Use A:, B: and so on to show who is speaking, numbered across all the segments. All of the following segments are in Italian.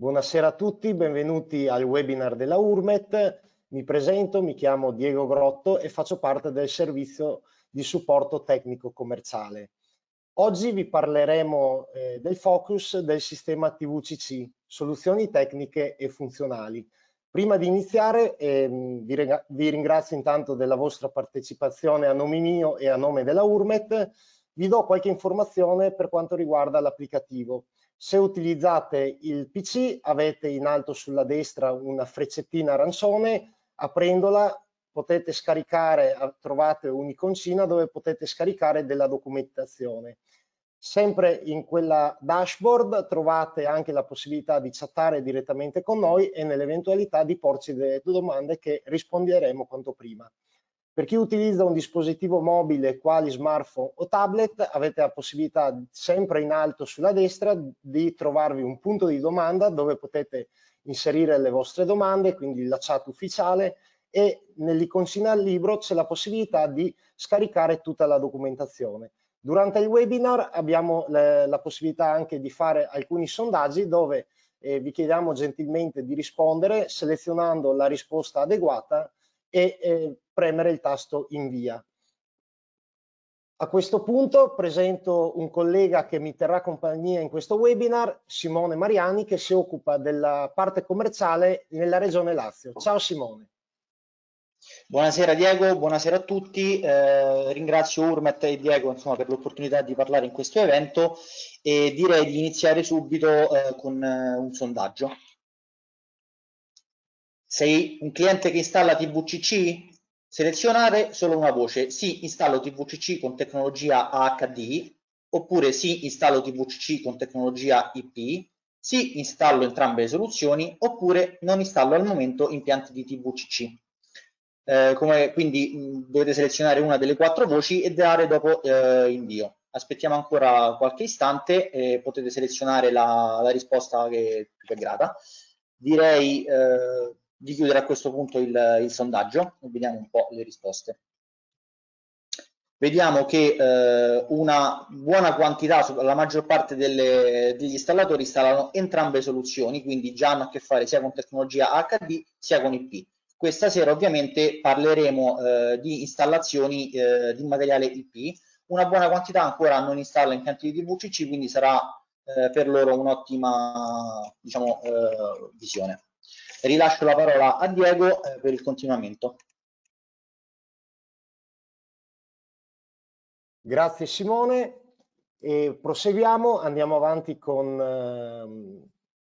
A: Buonasera a tutti, benvenuti al webinar della URMET. Mi presento, mi chiamo Diego Grotto e faccio parte del servizio di supporto tecnico commerciale. Oggi vi parleremo eh, del focus del sistema TVCC, soluzioni tecniche e funzionali. Prima di iniziare eh, vi, vi ringrazio intanto della vostra partecipazione a nome mio e a nome della URMET. Vi do qualche informazione per quanto riguarda l'applicativo. Se utilizzate il PC avete in alto sulla destra una freccettina arancione, aprendola potete scaricare, trovate un'iconcina dove potete scaricare della documentazione. Sempre in quella dashboard trovate anche la possibilità di chattare direttamente con noi e nell'eventualità di porci delle domande che risponderemo quanto prima. Per chi utilizza un dispositivo mobile quali smartphone o tablet avete la possibilità sempre in alto sulla destra di trovarvi un punto di domanda dove potete inserire le vostre domande, quindi la chat ufficiale e nell'iconcina al libro c'è la possibilità di scaricare tutta la documentazione. Durante il webinar abbiamo eh, la possibilità anche di fare alcuni sondaggi dove eh, vi chiediamo gentilmente di rispondere selezionando la risposta adeguata e eh, premere il tasto invia. A questo punto presento un collega che mi terrà compagnia in questo webinar, Simone Mariani, che si occupa della parte commerciale nella regione Lazio. Ciao Simone.
B: Buonasera Diego, buonasera a tutti, eh, ringrazio Urmet e Diego insomma, per l'opportunità di parlare in questo evento e direi di iniziare subito eh, con eh, un sondaggio. Sei un cliente che installa TVCC? Selezionare solo una voce, sì installo TVCC con tecnologia AHD, oppure sì installo TVCC con tecnologia IP, sì installo entrambe le soluzioni, oppure non installo al momento impianti di TVCC. Eh, come, quindi mh, dovete selezionare una delle quattro voci e dare dopo eh, invio. Aspettiamo ancora qualche istante e potete selezionare la, la risposta che vi grata Direi eh, di chiudere a questo punto il, il sondaggio e vediamo un po' le risposte vediamo che eh, una buona quantità, la maggior parte delle, degli installatori installano entrambe le soluzioni, quindi già hanno a che fare sia con tecnologia HD sia con IP. Questa sera ovviamente parleremo eh, di installazioni eh, di materiale IP, una buona quantità ancora non installa impianti di VCC, quindi sarà eh, per loro un'ottima diciamo, eh, visione rilascio la parola a Diego eh, per il continuamento. Grazie Simone
A: e proseguiamo, andiamo avanti con eh,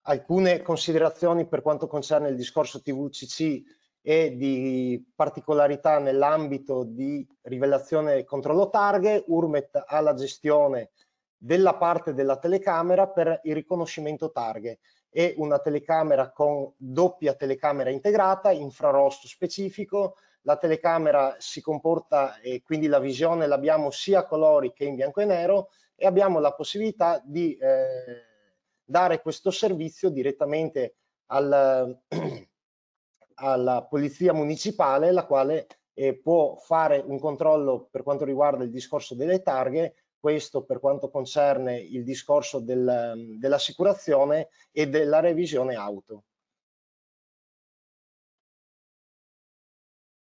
A: alcune considerazioni per quanto concerne il discorso TVCC e di particolarità nell'ambito di rivelazione e controllo targhe, URMET ha la gestione della parte della telecamera per il riconoscimento targhe e una telecamera con doppia telecamera integrata, infrarosso specifico, la telecamera si comporta e quindi la visione l'abbiamo sia a colori che in bianco e nero e abbiamo la possibilità di eh, dare questo servizio direttamente al, alla polizia municipale la quale eh, può fare un controllo per quanto riguarda il discorso delle targhe questo per quanto concerne il discorso del, dell'assicurazione e della revisione auto.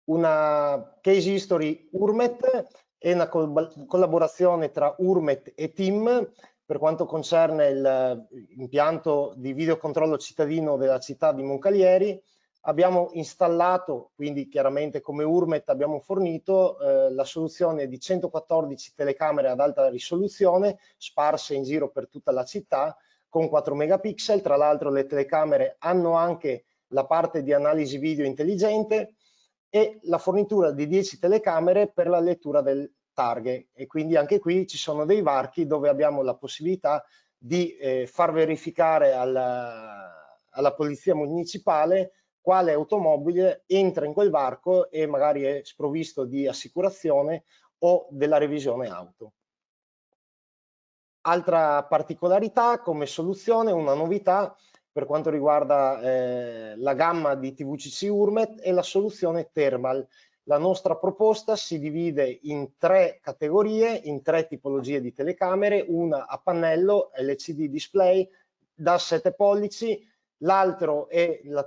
A: Una case history URMET è una collaborazione tra URMET e TIM per quanto concerne l'impianto di videocontrollo cittadino della città di Moncalieri abbiamo installato, quindi chiaramente come Urmet abbiamo fornito eh, la soluzione di 114 telecamere ad alta risoluzione sparse in giro per tutta la città con 4 megapixel, tra l'altro le telecamere hanno anche la parte di analisi video intelligente e la fornitura di 10 telecamere per la lettura del target e quindi anche qui ci sono dei varchi dove abbiamo la possibilità di eh, far verificare alla, alla polizia municipale quale automobile entra in quel varco e magari è sprovvisto di assicurazione o della revisione auto. Altra particolarità come soluzione, una novità per quanto riguarda eh, la gamma di TVCC Urmet è la soluzione Thermal. La nostra proposta si divide in tre categorie, in tre tipologie di telecamere, una a pannello LCD display da 7 pollici, l'altro è la,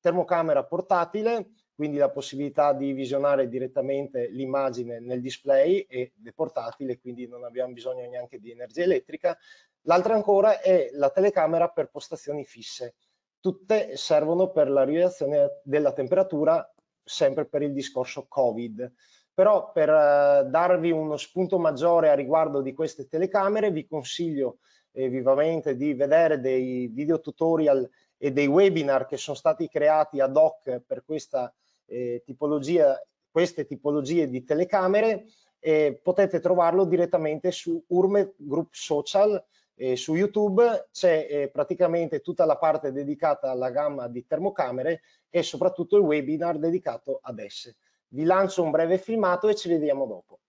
A: termocamera portatile, quindi la possibilità di visionare direttamente l'immagine nel display e è portatile, quindi non abbiamo bisogno neanche di energia elettrica. L'altra ancora è la telecamera per postazioni fisse. Tutte servono per la rilevazione della temperatura, sempre per il discorso Covid. Però per eh, darvi uno spunto maggiore a riguardo di queste telecamere vi consiglio eh, vivamente di vedere dei video tutorial e dei webinar che sono stati creati ad hoc per questa, eh, tipologia, queste tipologie di telecamere, eh, potete trovarlo direttamente su Urme Group Social, eh, su YouTube c'è eh, praticamente tutta la parte dedicata alla gamma di termocamere e soprattutto il webinar dedicato ad esse. Vi lancio
B: un breve filmato e ci vediamo dopo.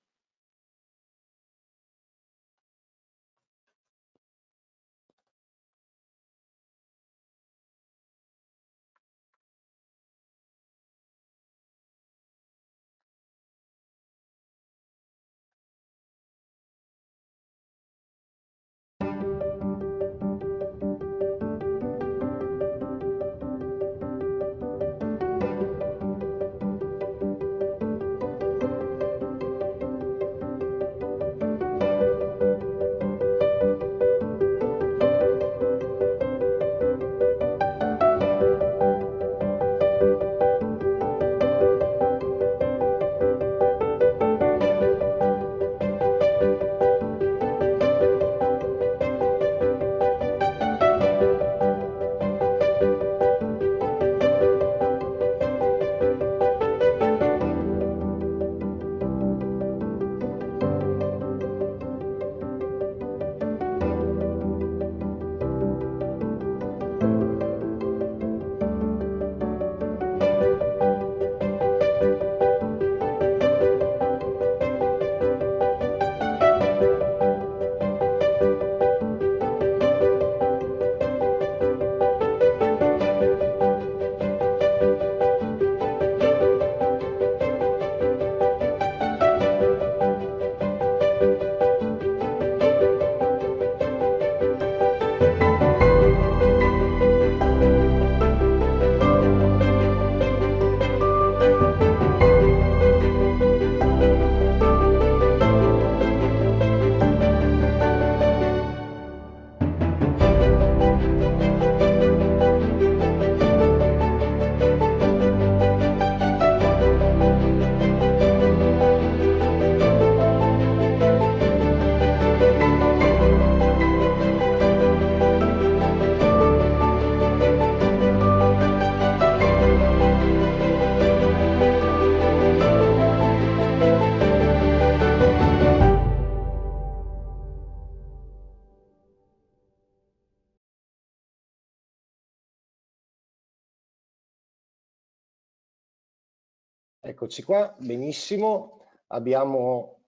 B: Eccoci qua, benissimo. Abbiamo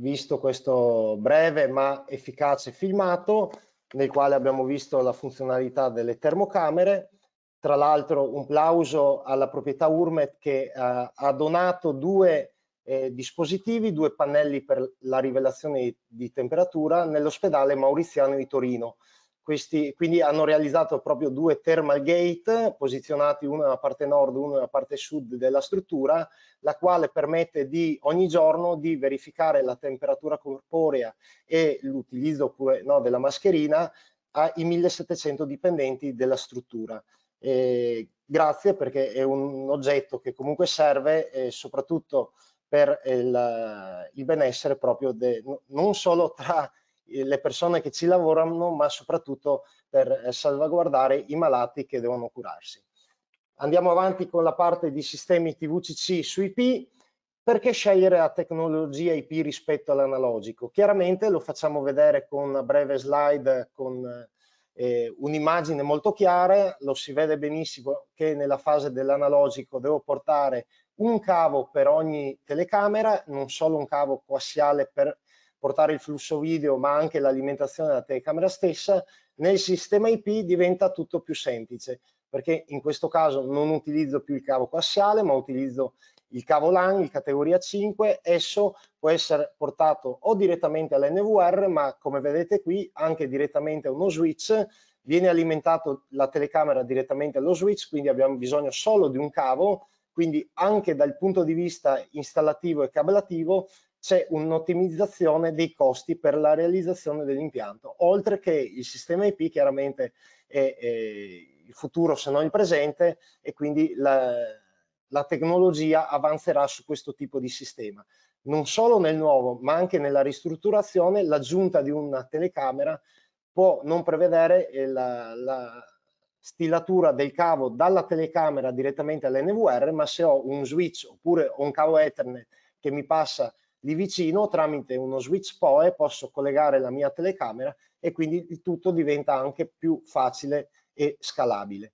B: visto questo breve ma
A: efficace filmato nel quale abbiamo visto la funzionalità delle termocamere. Tra l'altro un plauso alla proprietà Urmet che eh, ha donato due eh, dispositivi, due pannelli per la rivelazione di temperatura nell'ospedale Mauriziano di Torino. Questi, quindi hanno realizzato proprio due thermal gate posizionati uno nella parte nord e uno nella parte sud della struttura, la quale permette di ogni giorno di verificare la temperatura corporea e l'utilizzo no della mascherina ai 1700 dipendenti della struttura. Eh, grazie perché è un oggetto che comunque serve eh, soprattutto per il, il benessere proprio de, non solo tra le persone che ci lavorano, ma soprattutto per eh, salvaguardare i malati che devono curarsi. Andiamo avanti con la parte di sistemi TVCC su IP. Perché scegliere la tecnologia IP rispetto all'analogico? Chiaramente lo facciamo vedere con una breve slide con eh, un'immagine molto chiara, lo si vede benissimo che nella fase dell'analogico devo portare un cavo per ogni telecamera, non solo un cavo coassiale per portare il flusso video ma anche l'alimentazione della telecamera stessa, nel sistema IP diventa tutto più semplice perché in questo caso non utilizzo più il cavo coassiale ma utilizzo il cavo LAN, il categoria 5, esso può essere portato o direttamente all'NVR ma come vedete qui anche direttamente a uno switch, viene alimentato la telecamera direttamente allo switch quindi abbiamo bisogno solo di un cavo quindi anche dal punto di vista installativo e cablativo c'è un'ottimizzazione dei costi per la realizzazione dell'impianto, oltre che il sistema IP chiaramente è, è il futuro se non il presente e quindi la, la tecnologia avanzerà su questo tipo di sistema. Non solo nel nuovo, ma anche nella ristrutturazione, l'aggiunta di una telecamera può non prevedere eh, la, la stilatura del cavo dalla telecamera direttamente all'NVR, ma se ho un switch oppure un cavo Ethernet che mi passa Lì vicino tramite uno switch PoE posso collegare la mia telecamera e quindi il tutto diventa anche più facile e scalabile.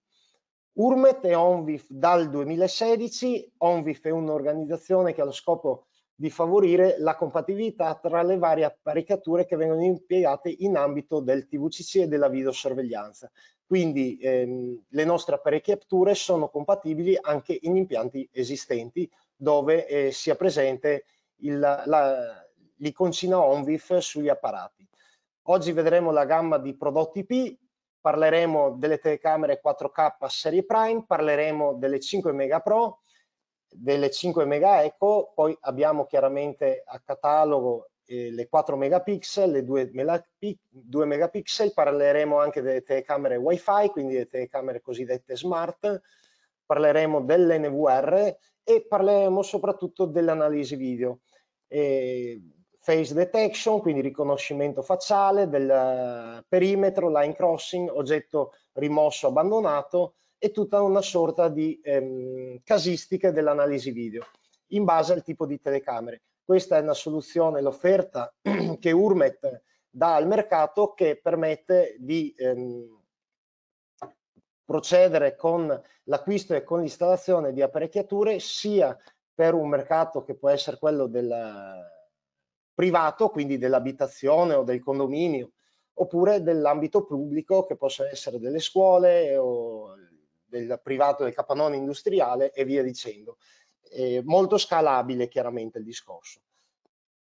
A: Urmet è ONVIF dal 2016, ONVIF è un'organizzazione che ha lo scopo di favorire la compatibilità tra le varie apparecchiature che vengono impiegate in ambito del TVCC e della videosorveglianza. Quindi ehm, le nostre apparecchiature sono compatibili anche in impianti esistenti dove eh, sia presente il, la, l'iconsina ONVIF sugli apparati. Oggi vedremo la gamma di prodotti P, parleremo delle telecamere 4K serie Prime, parleremo delle 5 Mega Pro, delle 5 Mega Echo, poi abbiamo chiaramente a catalogo eh, le 4 megapixel, le 2, megapi, 2 megapixel, parleremo anche delle telecamere WiFi, quindi le telecamere cosiddette smart, parleremo dell'NVR e parleremo soprattutto dell'analisi video eh, face detection, quindi riconoscimento facciale del eh, perimetro, line crossing, oggetto rimosso, abbandonato e tutta una sorta di ehm, casistiche dell'analisi video in base al tipo di telecamere. Questa è una soluzione, l'offerta che Urmet dà al mercato che permette di ehm, procedere con l'acquisto e con l'installazione di apparecchiature sia per un mercato che può essere quello del privato, quindi dell'abitazione o del condominio, oppure dell'ambito pubblico che possa essere delle scuole o del privato del capannone industriale e via dicendo. Eh, molto scalabile chiaramente il discorso.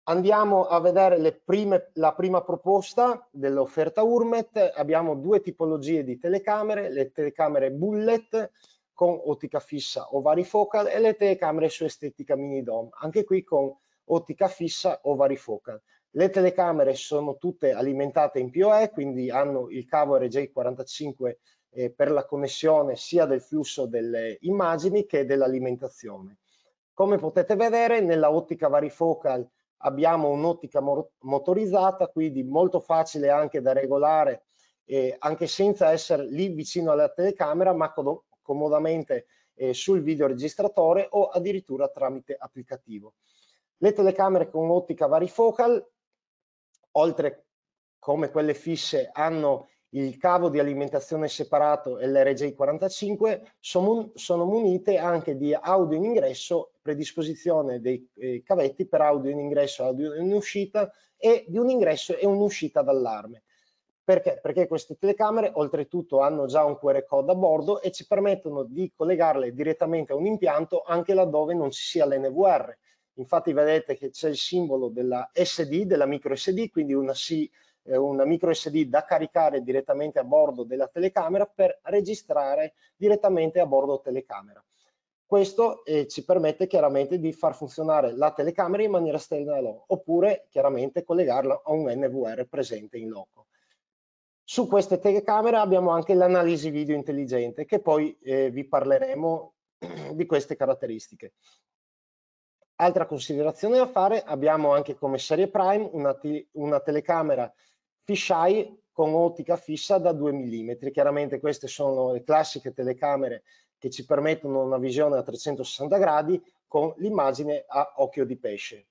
A: Andiamo a vedere prime, la prima proposta dell'offerta URMET. Abbiamo due tipologie di telecamere, le telecamere bullet con ottica fissa o varifocal e le telecamere su estetica mini DOM, anche qui con ottica fissa o varifocal. Le telecamere sono tutte alimentate in POE, quindi hanno il cavo RJ45 eh, per la connessione sia del flusso delle immagini che dell'alimentazione. Come potete vedere, nella ottica varifocal abbiamo un'ottica motorizzata, quindi molto facile anche da regolare, eh, anche senza essere lì vicino alla telecamera, ma con, comodamente eh, sul videoregistratore o addirittura tramite applicativo. Le telecamere con ottica varifocal, oltre come quelle fisse, hanno il cavo di alimentazione separato e LRJ45 sono, munite anche di audio in ingresso, predisposizione dei eh, cavetti per audio in ingresso e audio in uscita e di un ingresso e un'uscita d'allarme. Perché? Perché queste telecamere oltretutto hanno già un QR code a bordo e ci permettono di collegarle direttamente a un impianto anche laddove non ci sia l'NVR. Infatti vedete che c'è il simbolo della SD, della micro SD, quindi una, C, eh, una micro SD da caricare direttamente a bordo della telecamera per registrare direttamente a bordo telecamera. Questo eh, ci permette chiaramente di far funzionare la telecamera in maniera standalone oppure chiaramente collegarla a un NVR presente in loco. Su queste telecamere abbiamo anche l'analisi video intelligente, che poi eh, vi parleremo di queste caratteristiche. Altra considerazione da fare, abbiamo anche come serie prime una, una telecamera fisheye con ottica fissa da 2 mm. Chiaramente queste sono le classiche telecamere che ci permettono una visione a 360 gradi con l'immagine a occhio di pesce.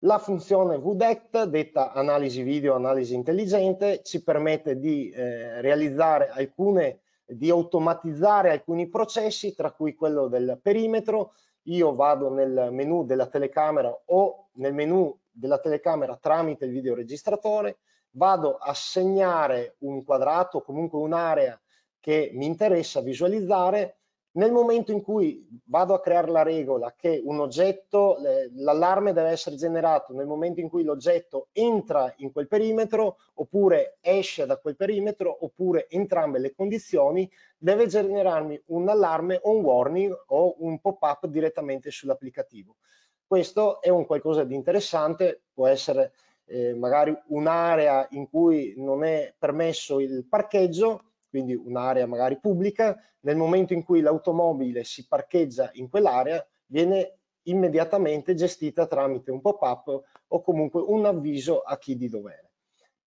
A: La funzione VDECT, detta analisi video, analisi intelligente, ci permette di eh, realizzare alcune, di automatizzare alcuni processi, tra cui quello del perimetro. Io vado nel menu della telecamera o nel menu della telecamera tramite il videoregistratore, vado a segnare un quadrato, comunque un'area che mi interessa visualizzare, nel momento in cui vado a creare la regola che un oggetto, l'allarme deve essere generato nel momento in cui l'oggetto entra in quel perimetro oppure esce da quel perimetro oppure entrambe le condizioni, deve generarmi un allarme o un warning o un pop-up direttamente sull'applicativo. Questo è un qualcosa di interessante, può essere eh, magari un'area in cui non è permesso il parcheggio, quindi un'area magari pubblica, nel momento in cui l'automobile si parcheggia in quell'area viene immediatamente gestita tramite un pop-up o comunque un avviso a chi di dovere.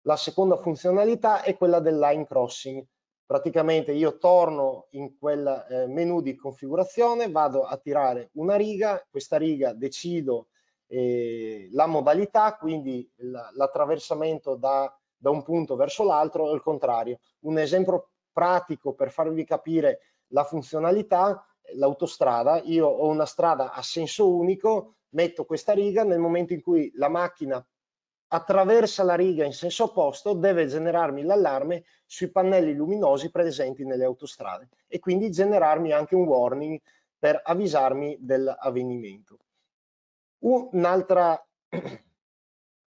A: La seconda funzionalità è quella del line crossing. Praticamente io torno in quel eh, menu di configurazione, vado a tirare una riga, questa riga decido eh, la modalità, quindi l'attraversamento da da un punto verso l'altro o il contrario. Un esempio pratico per farvi capire la funzionalità, l'autostrada, io ho una strada a senso unico, metto questa riga, nel momento in cui la macchina attraversa la riga in senso opposto deve generarmi l'allarme sui pannelli luminosi presenti nelle autostrade e quindi generarmi anche un warning per avvisarmi dell'avvenimento. Un'altra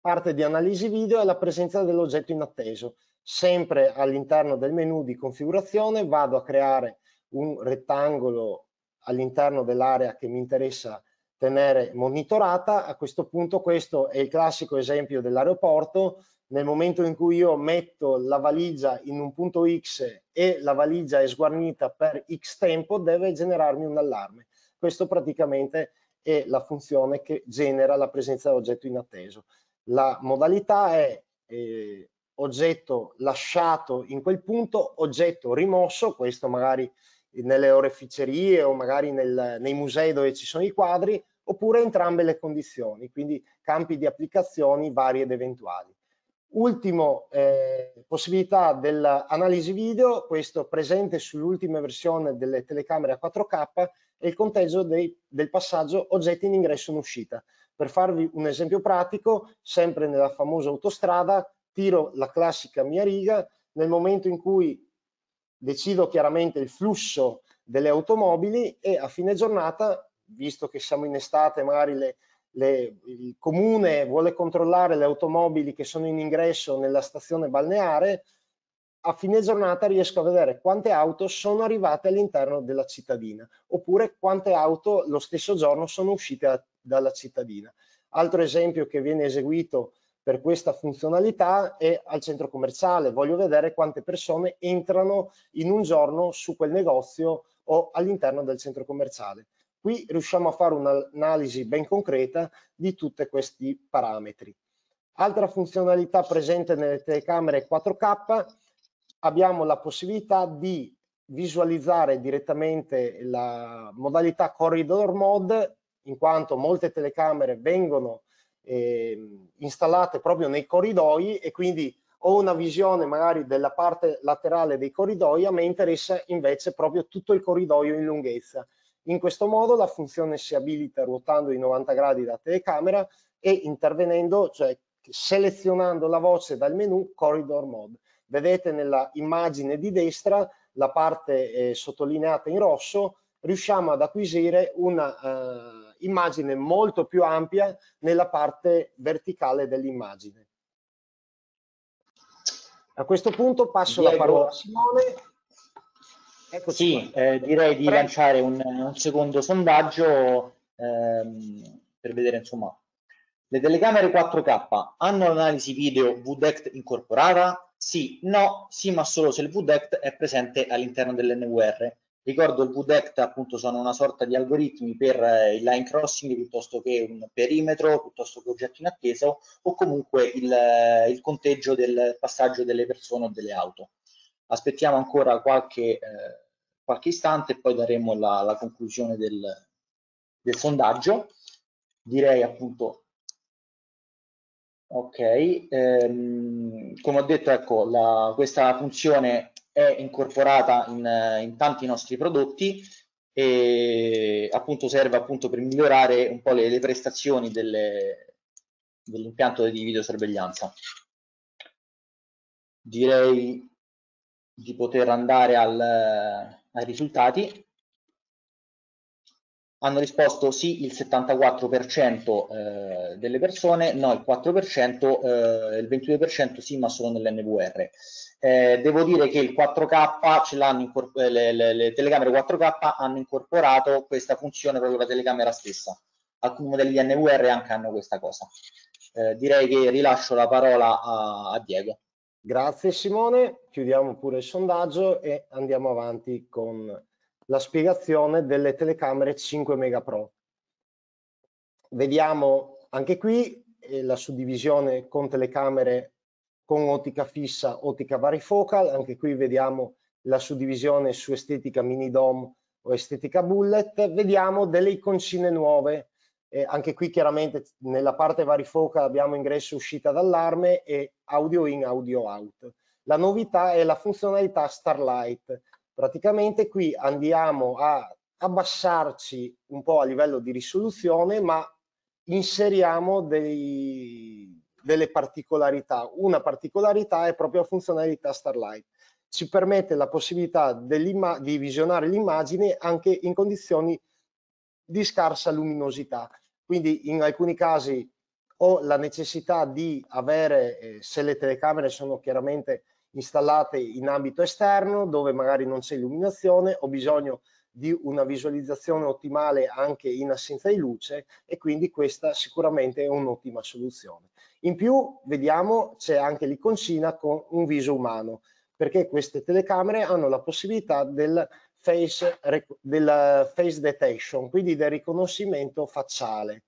A: parte di analisi video è la presenza dell'oggetto inatteso. Sempre all'interno del menu di configurazione vado a creare un rettangolo all'interno dell'area che mi interessa tenere monitorata. A questo punto questo è il classico esempio dell'aeroporto. Nel momento in cui io metto la valigia in un punto X e la valigia è sguarnita per X tempo, deve generarmi un allarme. Questo praticamente è la funzione che genera la presenza dell'oggetto inatteso la modalità è eh, oggetto lasciato in quel punto, oggetto rimosso, questo magari nelle oreficerie o magari nel, nei musei dove ci sono i quadri, oppure entrambe le condizioni, quindi campi di applicazioni vari ed eventuali. Ultima eh, possibilità dell'analisi video, questo presente sull'ultima versione delle telecamere a 4K, è il conteggio dei, del passaggio oggetti in ingresso e in uscita. Per farvi un esempio pratico, sempre nella famosa autostrada, tiro la classica mia riga, nel momento in cui decido chiaramente il flusso delle automobili e a fine giornata, visto che siamo in estate, magari le, le, il comune vuole controllare le automobili che sono in ingresso nella stazione balneare, a fine giornata riesco a vedere quante auto sono arrivate all'interno della cittadina oppure quante auto lo stesso giorno sono uscite dalla cittadina. Altro esempio che viene eseguito per questa funzionalità è al centro commerciale. Voglio vedere quante persone entrano in un giorno su quel negozio o all'interno del centro commerciale. Qui riusciamo a fare un'analisi ben concreta di tutti questi parametri. Altra funzionalità presente nelle telecamere 4K, abbiamo la possibilità di visualizzare direttamente la modalità corridor mode in quanto molte telecamere vengono eh, installate proprio nei corridoi e quindi ho una visione magari della parte laterale dei corridoi, a me interessa invece proprio tutto il corridoio in lunghezza. In questo modo la funzione si abilita ruotando i 90 gradi da telecamera e intervenendo, cioè selezionando la voce dal menu Corridor Mode. Vedete nella immagine di destra la parte eh, sottolineata in rosso riusciamo ad acquisire un'immagine eh, molto più ampia nella parte verticale dell'immagine.
B: A questo punto passo Diego, la parola a Simone. Eccoci sì, eh, direi di Prego. lanciare un, un, secondo sondaggio ehm, per vedere insomma le telecamere 4K hanno l'analisi video VDECT incorporata? Sì, no, sì ma solo se il VDECT è presente all'interno dell'NVR Ricordo il VDECT appunto sono una sorta di algoritmi per eh, il line crossing piuttosto che un perimetro, piuttosto che oggetto in attesa o comunque il, eh, il conteggio del passaggio delle persone o delle auto. Aspettiamo ancora qualche, eh, qualche istante e poi daremo la, la conclusione del, del sondaggio. Direi appunto Ok, ehm, come ho detto, ecco, la, questa funzione è incorporata in, eh, in tanti nostri prodotti e appunto serve appunto per migliorare un po' le, le prestazioni delle, dell'impianto di videosorveglianza. Direi di poter andare al, ai risultati hanno risposto sì il 74% eh, delle persone, no il 4%, eh, il 22% sì ma solo nell'NVR. Eh, devo dire che il 4K, eh, le, le, le, telecamere 4K hanno incorporato questa funzione proprio la telecamera stessa. Alcuni modelli di NVR anche hanno questa cosa. Eh, direi che rilascio la parola a, a
A: Diego. Grazie Simone, chiudiamo pure il sondaggio e andiamo avanti con la spiegazione delle telecamere 5 megapro. Vediamo anche qui eh, la suddivisione con telecamere con ottica fissa, ottica varifocal, anche qui vediamo la suddivisione su estetica mini DOM o estetica bullet, vediamo delle iconcine nuove, eh, anche qui chiaramente nella parte varifocal abbiamo ingresso e uscita d'allarme e audio in, audio out. La novità è la funzionalità Starlight, Praticamente qui andiamo a abbassarci un po' a livello di risoluzione, ma inseriamo dei, delle particolarità. Una particolarità è proprio la funzionalità Starlight. Ci permette la possibilità di visionare l'immagine anche in condizioni di scarsa luminosità. Quindi in alcuni casi ho la necessità di avere, eh, se le telecamere sono chiaramente installate in ambito esterno dove magari non c'è illuminazione, ho bisogno di una visualizzazione ottimale anche in assenza di luce e quindi questa sicuramente è un'ottima soluzione. In più, vediamo, c'è anche l'iconcina con un viso umano, perché queste telecamere hanno la possibilità del face, del face detection, quindi del riconoscimento facciale.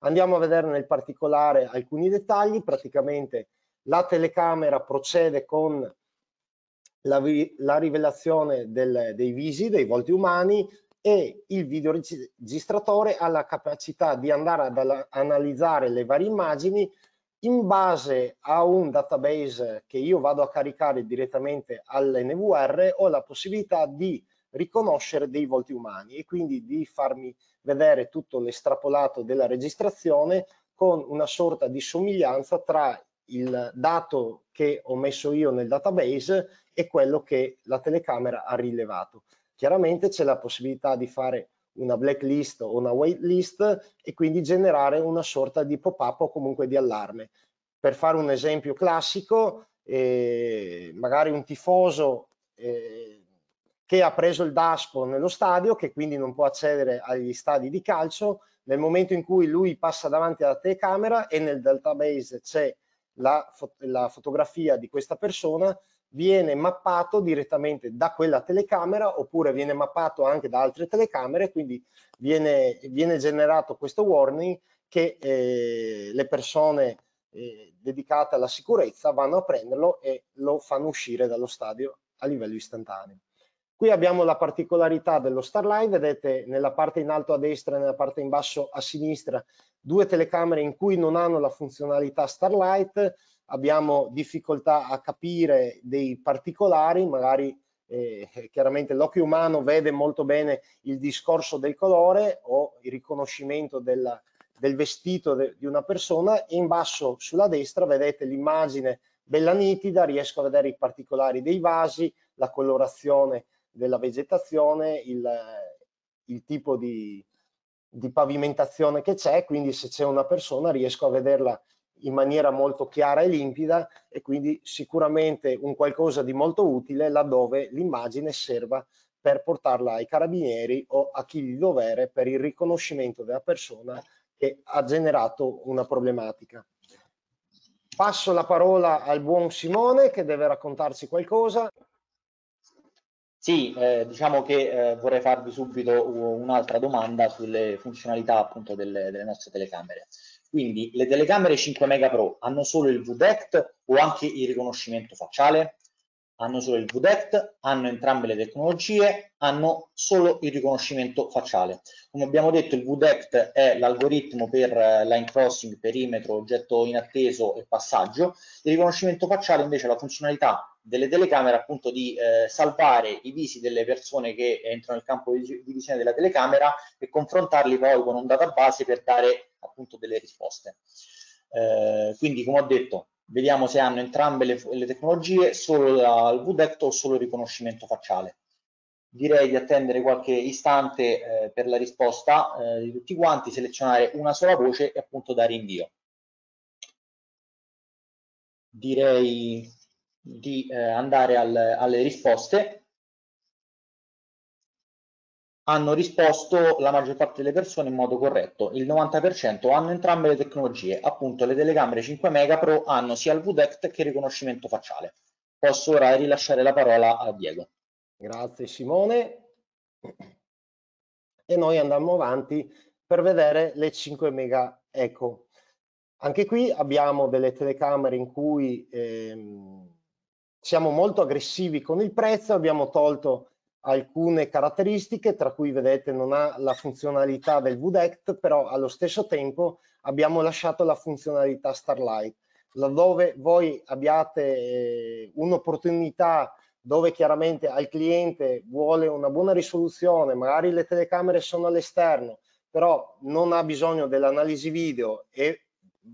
A: Andiamo a vedere nel particolare alcuni dettagli, praticamente la telecamera procede con la, la rivelazione del, dei visi, dei volti umani e il videoregistratore ha la capacità di andare ad analizzare le varie immagini in base a un database che io vado a caricare direttamente all'NVR ho la possibilità di riconoscere dei volti umani e quindi di farmi vedere tutto l'estrapolato della registrazione con una sorta di somiglianza tra il dato che ho messo io nel database e quello che la telecamera ha rilevato. Chiaramente c'è la possibilità di fare una blacklist o una whitelist e quindi generare una sorta di pop-up o comunque di allarme. Per fare un esempio classico, eh, magari un tifoso eh, che ha preso il DASPO nello stadio, che quindi non può accedere agli stadi di calcio, nel momento in cui lui passa davanti alla telecamera e nel database c'è la, la fotografia di questa persona viene mappato direttamente da quella telecamera oppure viene mappato anche da altre telecamere, quindi viene, viene generato questo warning che eh, le persone eh, dedicate alla sicurezza vanno a prenderlo e lo fanno uscire dallo stadio a livello istantaneo. Qui abbiamo la particolarità dello Starlight, vedete nella parte in alto a destra e nella parte in basso a sinistra due telecamere in cui non hanno la funzionalità Starlight, abbiamo difficoltà a capire dei particolari, magari eh, chiaramente l'occhio umano vede molto bene il discorso del colore o il riconoscimento della, del vestito de, di una persona e in basso sulla destra vedete l'immagine bella nitida, riesco a vedere i particolari dei vasi, la colorazione della vegetazione, il, il tipo di, di pavimentazione che c'è, quindi se c'è una persona riesco a vederla in maniera molto chiara e limpida e quindi sicuramente un qualcosa di molto utile laddove l'immagine serva per portarla ai carabinieri o a chi di dovere per il riconoscimento della persona che ha generato una problematica. Passo la parola al buon
B: Simone che deve raccontarci qualcosa. Sì, eh, diciamo che eh, vorrei farvi subito un'altra domanda sulle funzionalità appunto delle, delle, nostre telecamere. Quindi le telecamere 5 Mega Pro hanno solo il VDECT o anche il riconoscimento facciale? hanno solo il VDECT, hanno entrambe le tecnologie, hanno solo il riconoscimento facciale. Come abbiamo detto il VDECT è l'algoritmo per eh, line crossing, perimetro, oggetto inatteso e passaggio, il riconoscimento facciale invece è la funzionalità delle telecamere appunto di eh, salvare i visi delle persone che entrano nel campo di visione della telecamera e confrontarli poi con un database per dare appunto delle risposte. Eh, quindi come ho detto vediamo se hanno entrambe le, le tecnologie, solo la, il VDECT o solo il riconoscimento facciale. Direi di attendere qualche istante eh, per la risposta eh, di tutti quanti, selezionare una sola voce e appunto dare invio. Direi di eh, andare al, alle risposte hanno risposto la maggior parte delle persone in modo corretto, il 90% hanno entrambe le tecnologie, appunto le telecamere 5 megapro hanno sia il VDECT che il riconoscimento facciale. Posso ora rilasciare la parola a Diego. Grazie Simone.
A: E noi andiamo avanti per vedere le 5 mega eco. Anche qui abbiamo delle telecamere in cui ehm, siamo molto aggressivi con il prezzo, abbiamo tolto alcune caratteristiche, tra cui vedete non ha la funzionalità del VDECT, però allo stesso tempo abbiamo lasciato la funzionalità Starlight. Laddove voi abbiate eh, un'opportunità dove chiaramente al cliente vuole una buona risoluzione, magari le telecamere sono all'esterno, però non ha bisogno dell'analisi video e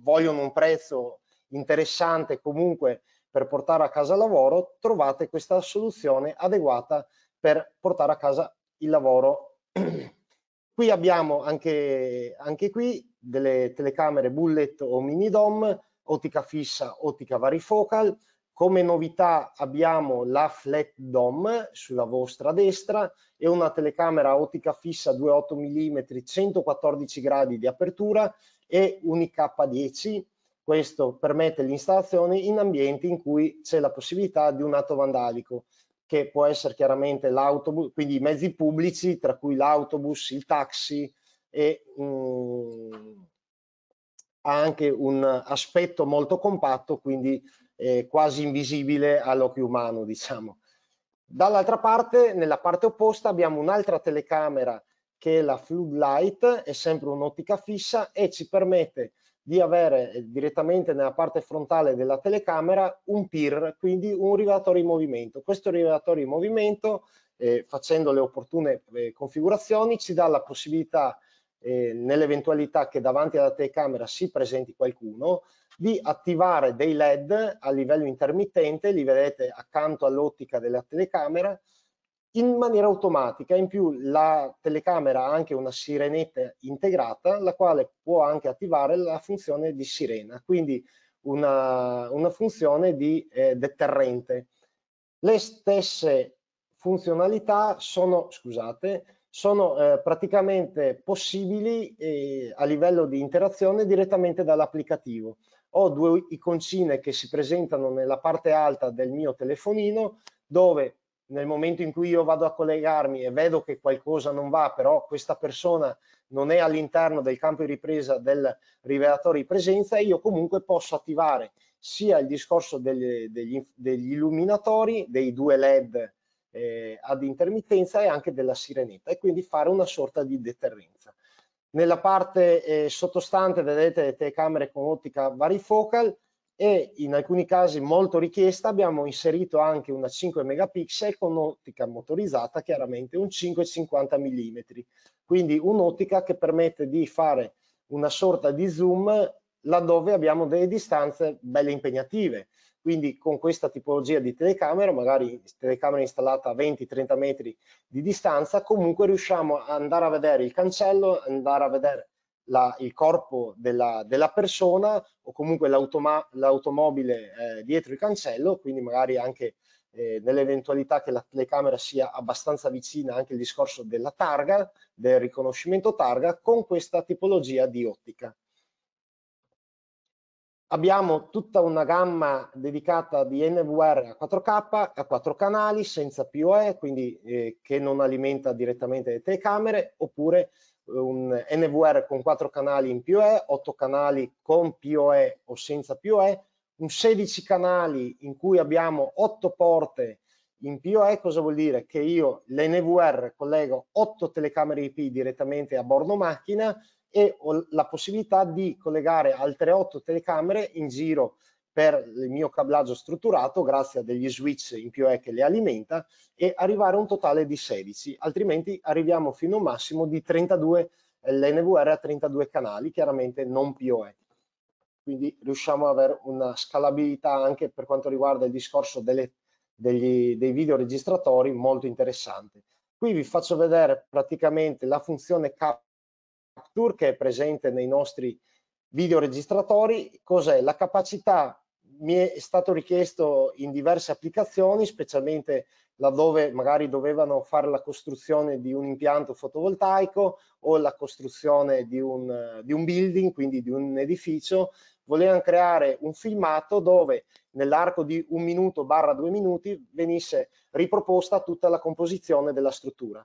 A: vogliono un prezzo interessante comunque per portare a casa lavoro, trovate questa soluzione adeguata per portare a casa il lavoro. qui abbiamo anche, anche qui delle telecamere bullet o mini DOM, ottica fissa, ottica varifocal. Come novità abbiamo la flat DOM sulla vostra destra e una telecamera ottica fissa 2,8 mm 114 gradi di apertura e un IK10. Questo permette l'installazione in ambienti in cui c'è la possibilità di un atto vandalico che può essere chiaramente l'autobus, quindi i mezzi pubblici, tra cui l'autobus, il taxi e mh, mm, ha anche un aspetto molto compatto, quindi eh, quasi invisibile all'occhio umano, diciamo. Dall'altra parte, nella parte opposta, abbiamo un'altra telecamera che è la Floodlight, è sempre un'ottica fissa e ci permette di avere eh, direttamente nella parte frontale della telecamera un PIR, quindi un rivelatore in movimento. Questo rivelatore in movimento, eh, facendo le opportune eh, configurazioni, ci dà la possibilità, eh, nell'eventualità che davanti alla telecamera si presenti qualcuno, di attivare dei LED a livello intermittente, li vedete accanto all'ottica della telecamera, in maniera automatica. In più la telecamera ha anche una sirenetta integrata, la quale può anche attivare la funzione di sirena, quindi una, una funzione di eh, deterrente. Le stesse funzionalità sono, scusate, sono eh, praticamente possibili eh, a livello di interazione direttamente dall'applicativo. Ho due iconcine che si presentano nella parte alta del mio telefonino dove nel momento in cui io vado a collegarmi e vedo che qualcosa non va, però questa persona non è all'interno del campo di ripresa del rivelatore di presenza, io comunque posso attivare sia il discorso degli, degli, degli illuminatori, dei due LED eh, ad intermittenza e anche della sirenetta e quindi fare una sorta di deterrenza. Nella parte eh, sottostante vedete le telecamere con ottica varifocal, e in alcuni casi molto richiesta abbiamo inserito anche una 5 megapixel con ottica motorizzata chiaramente un 5,50 mm quindi un'ottica che permette di fare una sorta di zoom laddove abbiamo delle distanze belle impegnative quindi con questa tipologia di telecamera magari telecamera installata a 20-30 metri di distanza comunque riusciamo ad andare a vedere il cancello andare a vedere la, il corpo della, della, persona o comunque l'automobile eh, dietro il cancello, quindi magari anche eh, nell'eventualità che la telecamera sia abbastanza vicina anche il discorso della targa, del riconoscimento targa, con questa tipologia di ottica. Abbiamo tutta una gamma dedicata di NVR a 4K, a 4 canali, senza POE, quindi eh, che non alimenta direttamente le telecamere, oppure un NVR con 4 canali in PoE, 8 canali con PoE o senza PoE, un 16 canali in cui abbiamo 8 porte in PoE, cosa vuol dire? Che io l'NVR collego 8 telecamere IP direttamente a bordo macchina e ho la possibilità di collegare altre 8 telecamere in giro per il mio cablaggio strutturato grazie a degli switch in POE che le alimenta e arrivare a un totale di 16, altrimenti arriviamo fino a un massimo di 32, eh, l'NVR a 32 canali, chiaramente non POE. Quindi riusciamo ad avere una scalabilità anche per quanto riguarda il discorso delle, degli, dei videoregistratori molto interessante. Qui vi faccio vedere praticamente la funzione capture che è presente nei nostri videoregistratori, cos'è la capacità mi è stato richiesto in diverse applicazioni, specialmente laddove magari dovevano fare la costruzione di un impianto fotovoltaico o la costruzione di un, di un building, quindi di un edificio, volevano creare un filmato dove nell'arco di un minuto barra due minuti venisse riproposta tutta la composizione della struttura.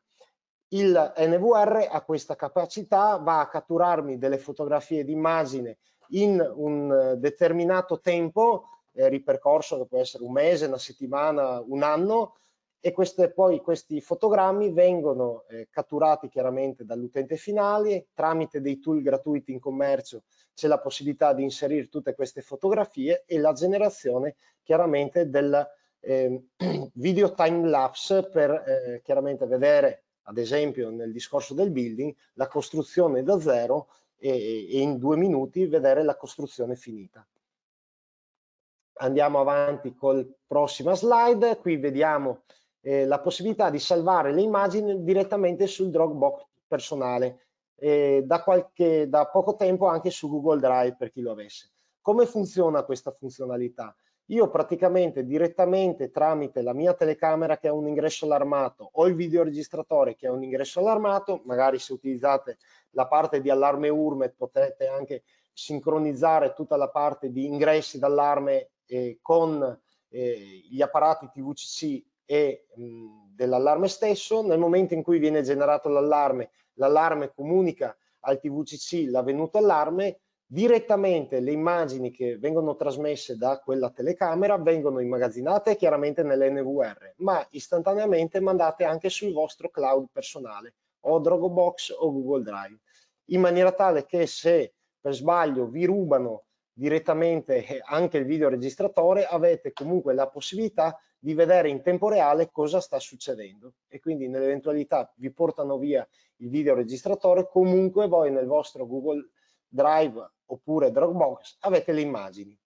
A: Il NVR ha questa capacità, va a catturarmi delle fotografie d'immagine in un eh, determinato tempo eh, ripercorso che può essere un mese, una settimana, un anno e queste, poi questi fotogrammi vengono eh, catturati chiaramente dall'utente finale tramite dei tool gratuiti in commercio c'è la possibilità di inserire tutte queste fotografie e la generazione chiaramente del ehm, eh, video time lapse per chiaramente vedere ad esempio nel discorso del building la costruzione da zero e, e in due minuti vedere la costruzione finita. Andiamo avanti col prossima slide, qui vediamo eh, la possibilità di salvare le immagini direttamente sul Dropbox personale, eh, da, qualche, da poco tempo anche su Google Drive per chi lo avesse. Come funziona questa funzionalità? io praticamente direttamente tramite la mia telecamera che ha un ingresso allarmato o il videoregistratore che ha un ingresso allarmato, magari se utilizzate la parte di allarme URME potete anche sincronizzare tutta la parte di ingressi d'allarme eh, con eh, gli apparati TVCC e dell'allarme stesso. Nel momento in cui viene generato l'allarme, l'allarme comunica al TVCC l'avvenuto allarme direttamente le immagini che vengono trasmesse da quella telecamera vengono immagazzinate chiaramente nell'NVR, ma istantaneamente mandate anche sul vostro cloud personale o Dropbox o Google Drive, in maniera tale che se per sbaglio vi rubano direttamente anche il videoregistratore, avete comunque la possibilità di vedere in tempo reale cosa sta succedendo e quindi nell'eventualità vi portano via il videoregistratore, comunque voi nel vostro Google Drive Drive oppure Dropbox, avete le immagini.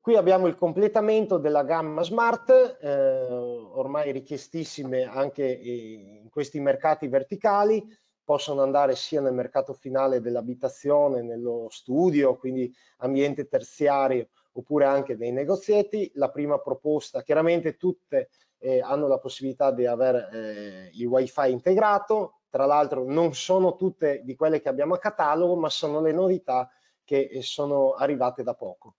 A: Qui abbiamo il completamento della gamma smart, eh, ormai richiestissime anche eh, in questi mercati verticali, possono andare sia nel mercato finale dell'abitazione, nello studio, quindi ambiente terziario, oppure anche nei negozietti. La prima proposta, chiaramente tutte eh, hanno la possibilità di avere eh, il wifi integrato, tra l'altro non sono tutte di quelle che abbiamo a catalogo, ma sono le novità che eh, sono arrivate da poco.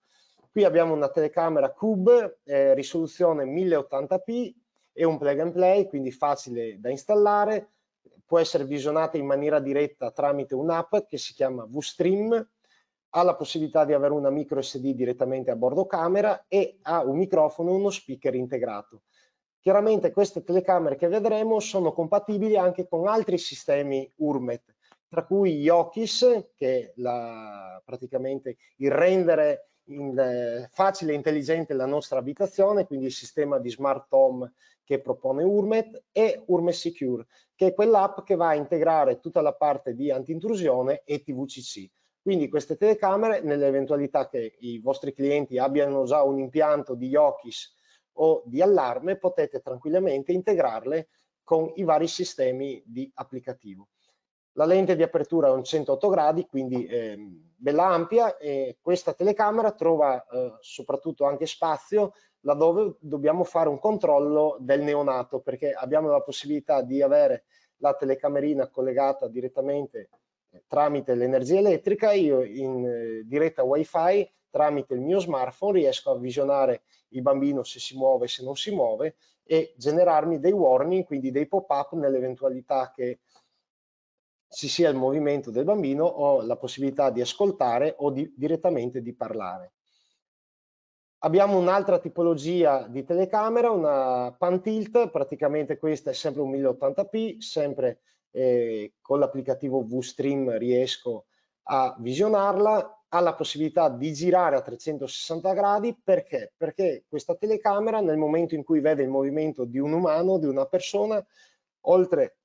A: Qui abbiamo una telecamera Cube, eh, risoluzione 1080p, è un plug and play, quindi facile da installare, può essere visionata in maniera diretta tramite un'app che si chiama VStream, ha la possibilità di avere una micro SD direttamente a bordo camera e ha un microfono e uno speaker integrato. Chiaramente queste telecamere che vedremo sono compatibili anche con altri sistemi URMET, tra cui Yokis, che è praticamente il rendere in, eh, facile e intelligente la nostra abitazione, quindi il sistema di smart home che propone Urmet e Urmet Secure, che è quell'app che va a integrare tutta la parte di antintrusione e TVCC. Quindi queste telecamere, nell'eventualità che i vostri clienti abbiano già un impianto di Yokis o di allarme potete tranquillamente integrarle con i vari sistemi di applicativo. La lente di apertura è un 108 gradi, quindi eh, bella ampia e questa telecamera trova eh, soprattutto anche spazio laddove dobbiamo fare un controllo del neonato perché abbiamo la possibilità di avere la telecamerina collegata direttamente eh, tramite l'energia elettrica, io in eh, diretta wifi tramite il mio smartphone riesco a visionare il bambino se si muove e se non si muove e generarmi dei warning, quindi dei pop-up nell'eventualità che ci sia il movimento del bambino o la possibilità di ascoltare o di, direttamente di parlare. Abbiamo un'altra tipologia di telecamera, una pan tilt, praticamente questa è sempre un 1080p, sempre eh, con l'applicativo VStream riesco a visionarla ha la possibilità di girare a 360 gradi perché? Perché questa telecamera nel momento in cui vede il movimento di un umano, di una persona, oltre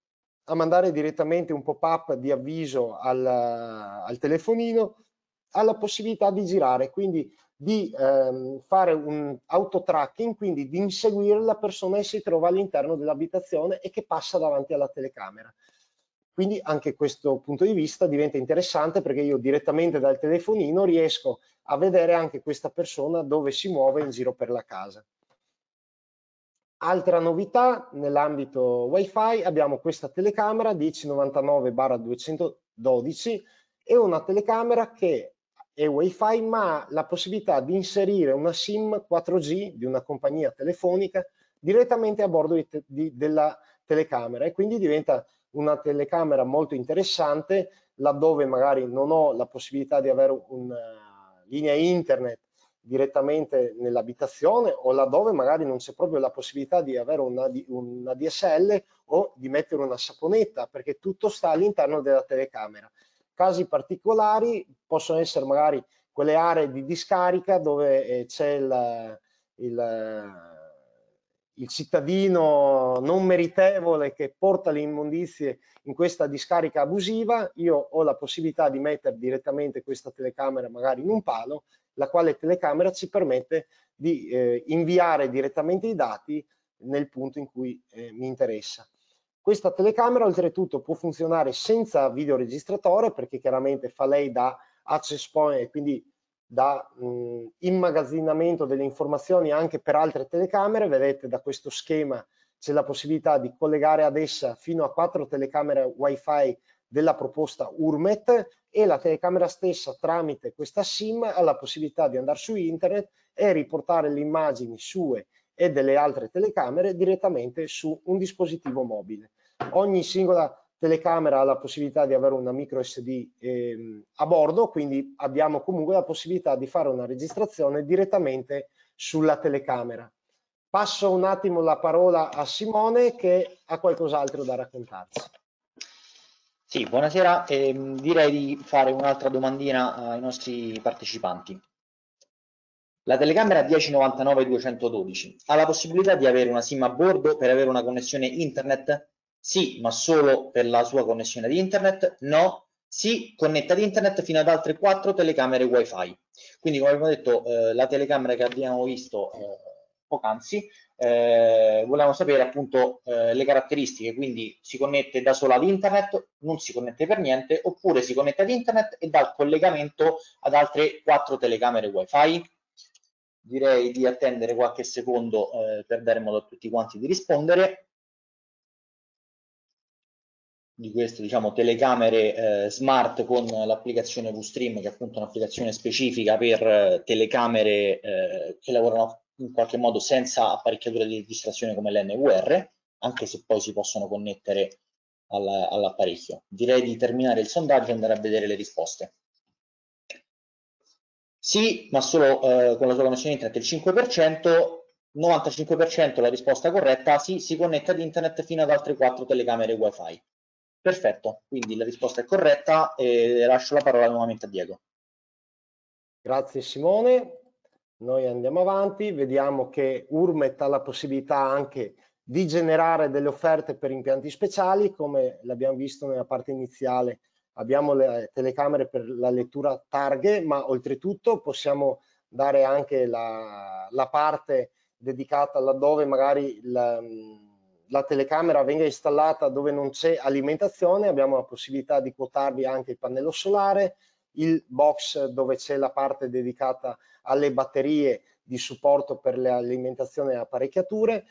A: a mandare direttamente un pop-up di avviso al, al, telefonino, ha la possibilità di girare, quindi di ehm, fare un auto-tracking, quindi di inseguire la persona che si trova all'interno dell'abitazione e che passa davanti alla telecamera. Quindi anche questo punto di vista diventa interessante perché io direttamente dal telefonino riesco a vedere anche questa persona dove si muove in giro per la casa. Altra novità nell'ambito WiFi abbiamo questa telecamera 1099-212 è una telecamera che è WiFi ma ha la possibilità di inserire una SIM 4G di una compagnia telefonica direttamente a bordo di te, di, della telecamera e quindi diventa una telecamera molto interessante laddove magari non ho la possibilità di avere una eh, linea internet direttamente nell'abitazione o laddove magari non c'è proprio la possibilità di avere una, una DSL o di mettere una saponetta perché tutto sta all'interno della telecamera. Casi particolari possono essere magari quelle aree di discarica dove eh, c'è il, il il cittadino non meritevole che porta le immondizie in questa discarica abusiva, io ho la possibilità di mettere direttamente questa telecamera magari in un palo, la quale telecamera ci permette di eh, inviare direttamente i dati nel punto in cui eh, mi interessa. Questa telecamera oltretutto può funzionare senza videoregistratore perché chiaramente fa lei da access point e quindi da mh, immagazzinamento delle informazioni anche per altre telecamere, vedete da questo schema c'è la possibilità di collegare ad essa fino a quattro telecamere wifi della proposta URMET e la telecamera stessa tramite questa SIM ha la possibilità di andare su internet e riportare le immagini sue e delle altre telecamere direttamente su un dispositivo mobile. Ogni singola telecamera ha la possibilità di avere una micro SD eh, a bordo, quindi abbiamo comunque la possibilità di fare una registrazione direttamente sulla telecamera. Passo un attimo la parola a Simone che ha qualcos'altro da raccontarci.
B: Sì, buonasera. Eh, direi di fare un'altra domandina ai nostri partecipanti. La telecamera 1099-212 ha la possibilità di avere una SIM a bordo per avere una connessione internet? Sì, ma solo per la sua connessione ad internet? No. Si connette ad internet fino ad altre quattro telecamere wifi. Quindi come abbiamo detto eh, la telecamera che abbiamo visto eh, poc'anzi, eh, volevamo sapere appunto eh, le caratteristiche, quindi si connette da sola ad internet, non si connette per niente, oppure si connette ad internet e dà il collegamento ad altre quattro telecamere wifi. Direi di attendere qualche secondo eh, per dare modo a tutti quanti di rispondere di queste diciamo, telecamere eh, smart con l'applicazione VStream, che è appunto un'applicazione specifica per eh, telecamere eh, che lavorano in qualche modo senza apparecchiature di registrazione come l'NVR, anche se poi si possono connettere al, all'apparecchio. Direi di terminare il sondaggio e andare a vedere le risposte. Sì, ma solo eh, con la sola connessione internet il 5%, 95% la risposta corretta, sì, si connette ad internet fino ad altre 4 telecamere wifi. Perfetto, quindi la risposta è corretta e lascio la parola nuovamente a Diego. Grazie Simone, noi
A: andiamo avanti, vediamo che Urmet ha la possibilità anche di generare delle offerte per impianti speciali, come l'abbiamo visto nella parte iniziale, abbiamo le telecamere per la lettura targhe, ma oltretutto possiamo dare anche la, la parte dedicata laddove magari la, la telecamera venga installata dove non c'è alimentazione, abbiamo la possibilità di quotarvi anche il pannello solare, il box dove c'è la parte dedicata alle batterie di supporto per l'alimentazione e apparecchiature,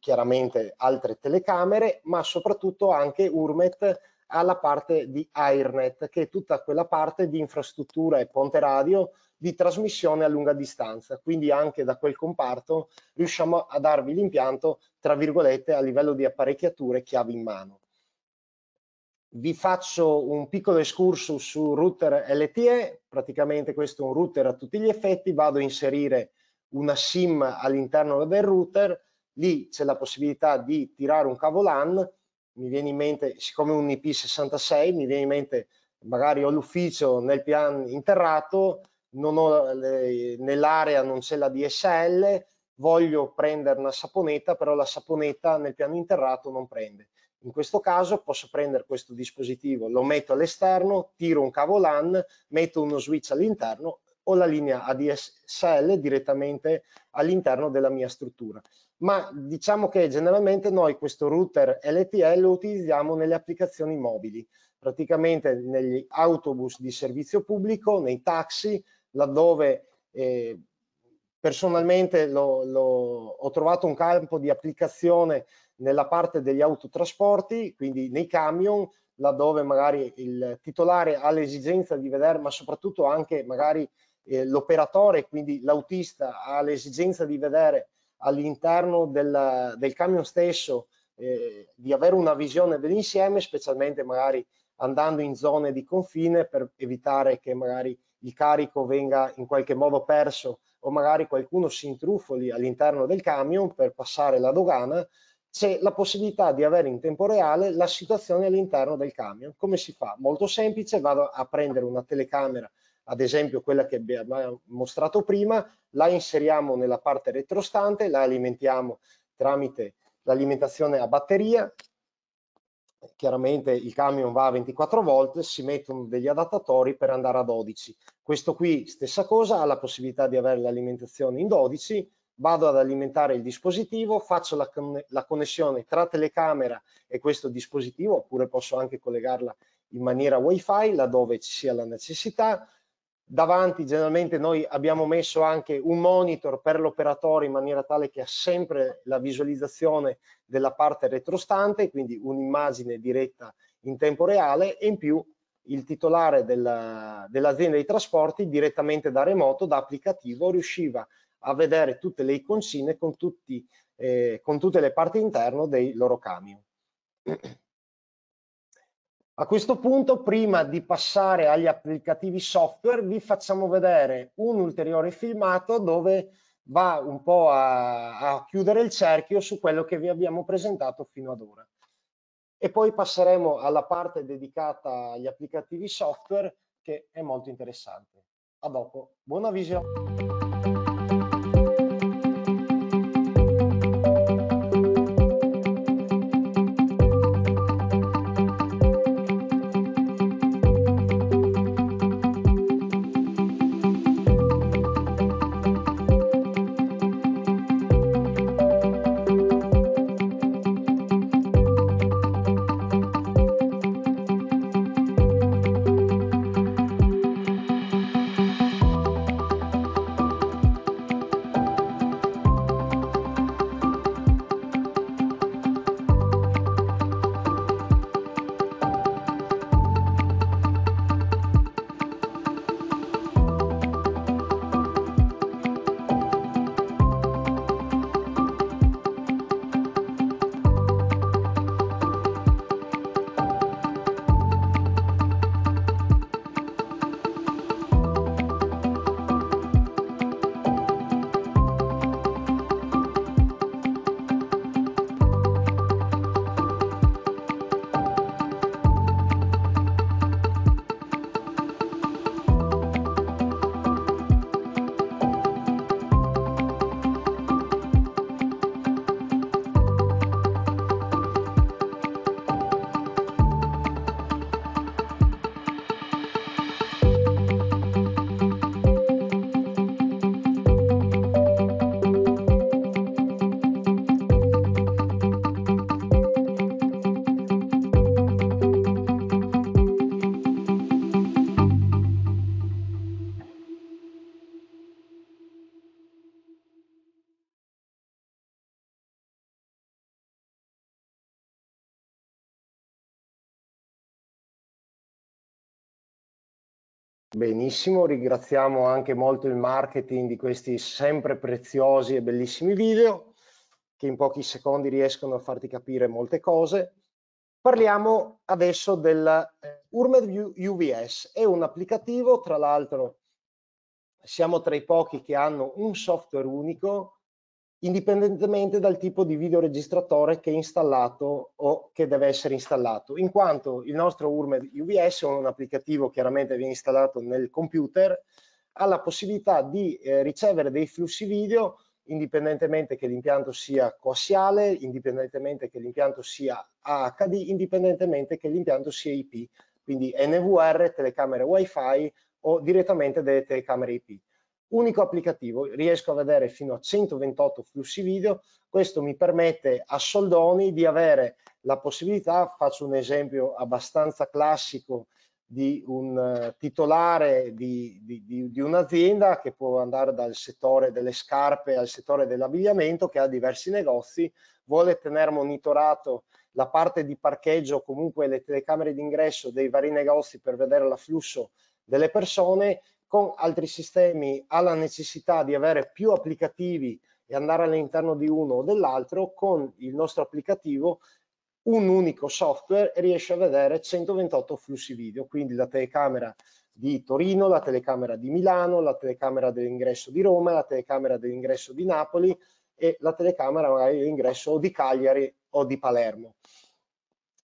A: chiaramente altre telecamere, ma soprattutto anche Urmet alla parte di AirNet, che è tutta quella parte di infrastruttura e ponte radio di trasmissione a lunga distanza. Quindi anche da quel comparto riusciamo a darvi l'impianto, tra virgolette, a livello di apparecchiature chiavi in mano. Vi faccio un piccolo escursus su router LTE, praticamente questo è un router a tutti gli effetti, vado a inserire una SIM all'interno del router, lì c'è la possibilità di tirare un cavo LAN mi viene in mente, siccome un IP66, mi viene in mente magari ho l'ufficio nel piano interrato, nell'area non c'è la DSL, voglio prendere una saponetta, però la saponetta nel piano interrato non prende. In questo caso posso prendere questo dispositivo, lo metto all'esterno, tiro un cavo LAN, metto uno switch all'interno o la linea ADSL direttamente all'interno della mia struttura. Ma diciamo che generalmente noi questo router LTL lo utilizziamo nelle applicazioni mobili, praticamente negli autobus di servizio pubblico, nei taxi, laddove eh, personalmente lo, lo, ho trovato un campo di applicazione nella parte degli autotrasporti, quindi nei camion, laddove magari il titolare ha l'esigenza di vedere, ma soprattutto anche magari eh, l'operatore, quindi l'autista, ha l'esigenza di vedere all'interno del, del camion stesso, eh, di avere una visione dell'insieme, specialmente magari andando in zone di confine per evitare che magari il carico venga in qualche modo perso o magari qualcuno si intrufoli all'interno del camion per passare la dogana, c'è la possibilità di avere in tempo reale la situazione all'interno del camion. Come si fa? Molto semplice, vado a prendere una telecamera ad esempio quella che abbiamo mostrato prima, la inseriamo nella parte retrostante, la alimentiamo tramite l'alimentazione a batteria, chiaramente il camion va a 24 volt, si mettono degli adattatori per andare a 12. Questo qui stessa cosa, ha la possibilità di avere l'alimentazione in 12, vado ad alimentare il dispositivo, faccio la, con la, connessione tra telecamera e questo dispositivo, oppure posso anche collegarla in maniera wifi laddove ci sia la necessità, davanti generalmente noi abbiamo messo anche un monitor per l'operatore in maniera tale che ha sempre la visualizzazione della parte retrostante, quindi un'immagine diretta in tempo reale e in più il titolare dell'azienda dell dei trasporti direttamente da remoto, da applicativo, riusciva a vedere tutte le iconcine con, tutti, eh, con tutte le parti interne dei loro camion. A questo punto, prima di passare agli applicativi software, vi facciamo vedere un ulteriore filmato dove va un po' a, a chiudere il cerchio su quello che vi abbiamo presentato fino ad ora. E poi passeremo alla parte dedicata agli applicativi software che è molto interessante. A dopo, buona visione!
B: Benissimo, ringraziamo anche molto il marketing di questi sempre
A: preziosi e bellissimi video che in pochi secondi riescono a farti capire molte cose. Parliamo adesso del eh, Urmed UVS, è un applicativo, tra l'altro siamo tra i pochi che hanno un software unico indipendentemente dal tipo di videoregistratore che è installato o che deve essere installato, in quanto il nostro URMED UVS, un applicativo chiaramente viene installato nel computer, ha la possibilità di eh, ricevere dei flussi video indipendentemente che l'impianto sia coassiale, indipendentemente che l'impianto sia AHD, indipendentemente che l'impianto sia IP, quindi NVR, telecamere WiFi o direttamente delle telecamere IP unico applicativo, riesco a vedere fino a 128 flussi video, questo mi permette a soldoni di avere la possibilità, faccio un esempio abbastanza classico di un eh, titolare di, di, di, di un'azienda che può andare dal settore delle scarpe al settore dell'abbigliamento che ha diversi negozi, vuole tenere monitorato la parte di parcheggio comunque le telecamere d'ingresso dei vari negozi per vedere l'afflusso delle persone con altri sistemi ha la necessità di avere più applicativi e andare all'interno di uno o dell'altro, con il nostro applicativo un unico software riesce a vedere 128 flussi video, quindi la telecamera di Torino, la telecamera di Milano, la telecamera dell'ingresso di Roma, la telecamera dell'ingresso di Napoli e la telecamera magari dell'ingresso di Cagliari o di Palermo.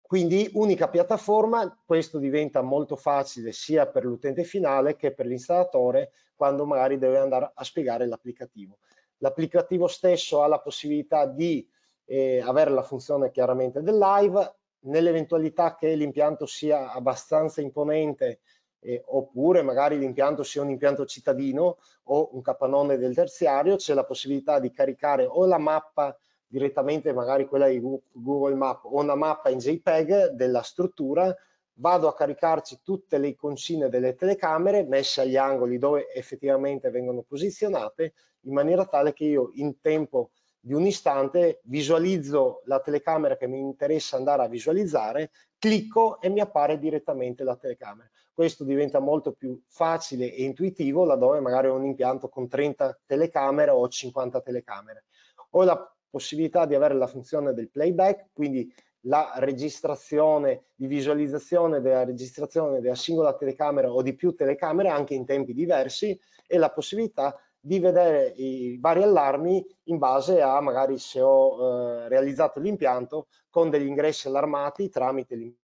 A: Quindi unica piattaforma, questo diventa molto facile sia per l'utente finale che per l'installatore quando magari deve andare a spiegare l'applicativo. L'applicativo stesso ha la possibilità di eh, avere la funzione chiaramente del live, nell'eventualità che l'impianto sia abbastanza imponente eh, oppure magari l'impianto sia un impianto cittadino o un capannone del terziario, c'è la possibilità di caricare o la mappa direttamente magari quella di Google Map o una mappa in JPEG della struttura, vado a caricarci tutte le iconcine delle telecamere messe agli angoli dove effettivamente vengono posizionate in maniera tale che io in tempo di un istante visualizzo la telecamera che mi interessa andare a visualizzare, clicco e mi appare direttamente la telecamera. Questo diventa molto più facile e intuitivo laddove magari ho un impianto con 30 telecamere o 50 telecamere. Ho la possibilità di avere la funzione del playback, quindi la registrazione di visualizzazione della registrazione della singola telecamera o di più telecamere anche in tempi diversi e la possibilità di vedere i vari allarmi in base a magari se ho eh, realizzato l'impianto con degli ingressi
B: allarmati tramite l'impianto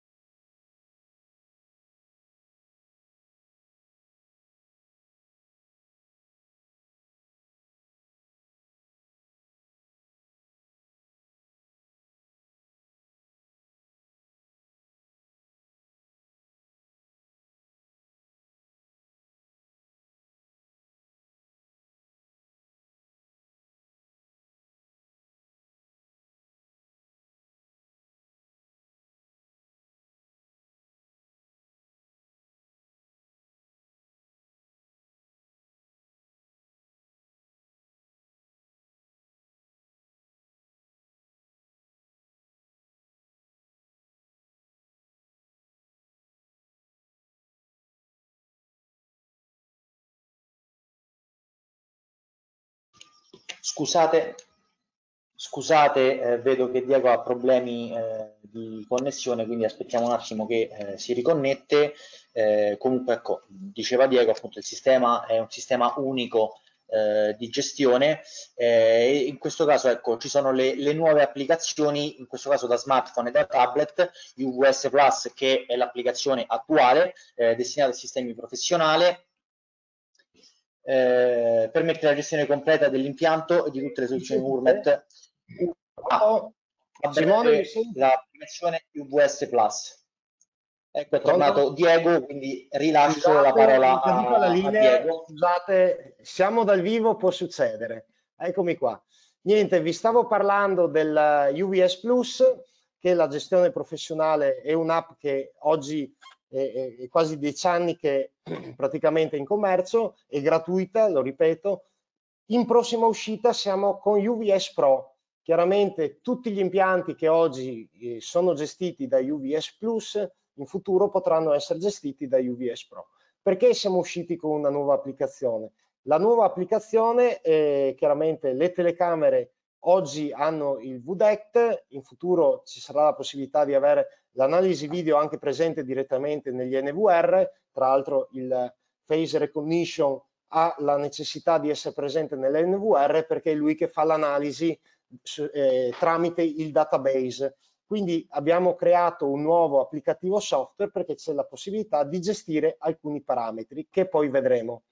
B: Scusate, scusate eh, vedo che Diego ha problemi eh, di connessione, quindi aspettiamo un attimo che eh, si riconnette. Eh, comunque, ecco, diceva Diego, appunto, il sistema è un sistema unico eh, di gestione. Eh, in questo caso ecco, ci sono le, le, nuove applicazioni, in questo caso da smartphone e da tablet, US Plus che è l'applicazione attuale eh, destinata ai sistemi professionali, eh, permette la gestione completa dell'impianto e di tutte le soluzioni URMET. Ah, oh. Simone, la versione UVS Plus. Ecco, è tornato Diego, quindi rilascio scusate, la parola a, la linea, a Diego.
A: Scusate, siamo dal vivo, può succedere. Eccomi qua. Niente, vi stavo parlando del UVS Plus, che è la gestione professionale, è un'app che oggi è, quasi dieci anni che praticamente è in commercio, è gratuita, lo ripeto. In prossima uscita siamo con UVS Pro, Chiaramente tutti gli impianti che oggi eh, sono gestiti da UVS Plus in futuro potranno essere gestiti da UVS Pro. Perché siamo usciti con una nuova applicazione? La nuova applicazione, eh, chiaramente le telecamere oggi hanno il VDECT, in futuro ci sarà la possibilità di avere L'analisi video anche presente direttamente negli NVR, tra l'altro il face recognition ha la necessità di essere presente nell'NVR perché è lui che fa l'analisi eh, tramite il database. Quindi abbiamo creato un nuovo applicativo software perché c'è la possibilità di gestire alcuni parametri che poi vedremo.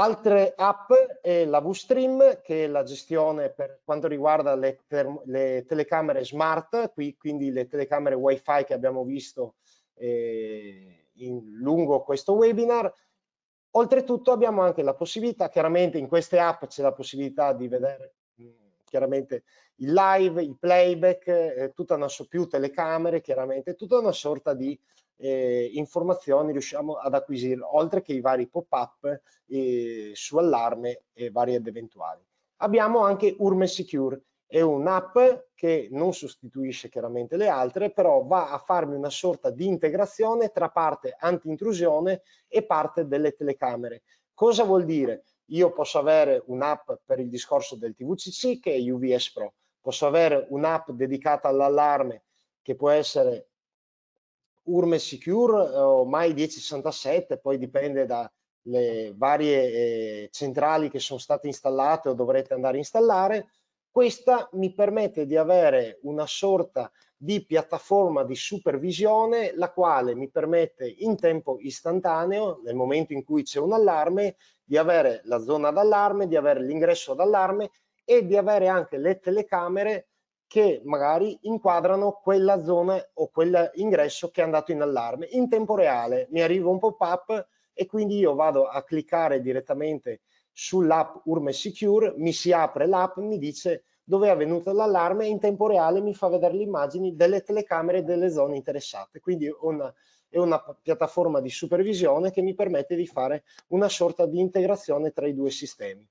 A: Altre app è la VStream, che è la gestione per quanto riguarda le, le telecamere smart, qui, quindi le telecamere wifi che abbiamo visto eh, in lungo questo webinar. Oltretutto abbiamo anche la possibilità, chiaramente in queste app c'è la possibilità di vedere mm, chiaramente il live, il playback, eh, tutta una so più telecamere, chiaramente tutta una sorta di eh, informazioni riusciamo ad acquisire, oltre che i vari pop-up eh, su allarme e vari ed eventuali. Abbiamo anche Urme Secure, è un'app che non sostituisce chiaramente le altre, però va a farmi una sorta di integrazione tra parte anti-intrusione e parte delle telecamere. Cosa vuol dire? Io posso avere un'app per il discorso del TVCC che è UVS Pro, posso avere un'app dedicata all'allarme che può essere Urme Secure o mai 10.67, poi dipende dalle varie eh, centrali che sono state installate o dovrete andare a installare. Questa mi permette di avere una sorta di piattaforma di supervisione, la quale mi permette in tempo istantaneo, nel momento in cui c'è un allarme, di avere la zona d'allarme, di avere l'ingresso d'allarme e di avere anche le telecamere che magari inquadrano quella zona o quell'ingresso che è andato in allarme in tempo reale. Mi arriva un pop-up e quindi io vado a cliccare direttamente sull'app Urme Secure, mi si apre l'app, mi dice dove è avvenuto l'allarme e in tempo reale mi fa vedere le immagini delle telecamere delle zone interessate. Quindi una, è una piattaforma di supervisione che mi permette di fare una sorta di integrazione tra i due sistemi.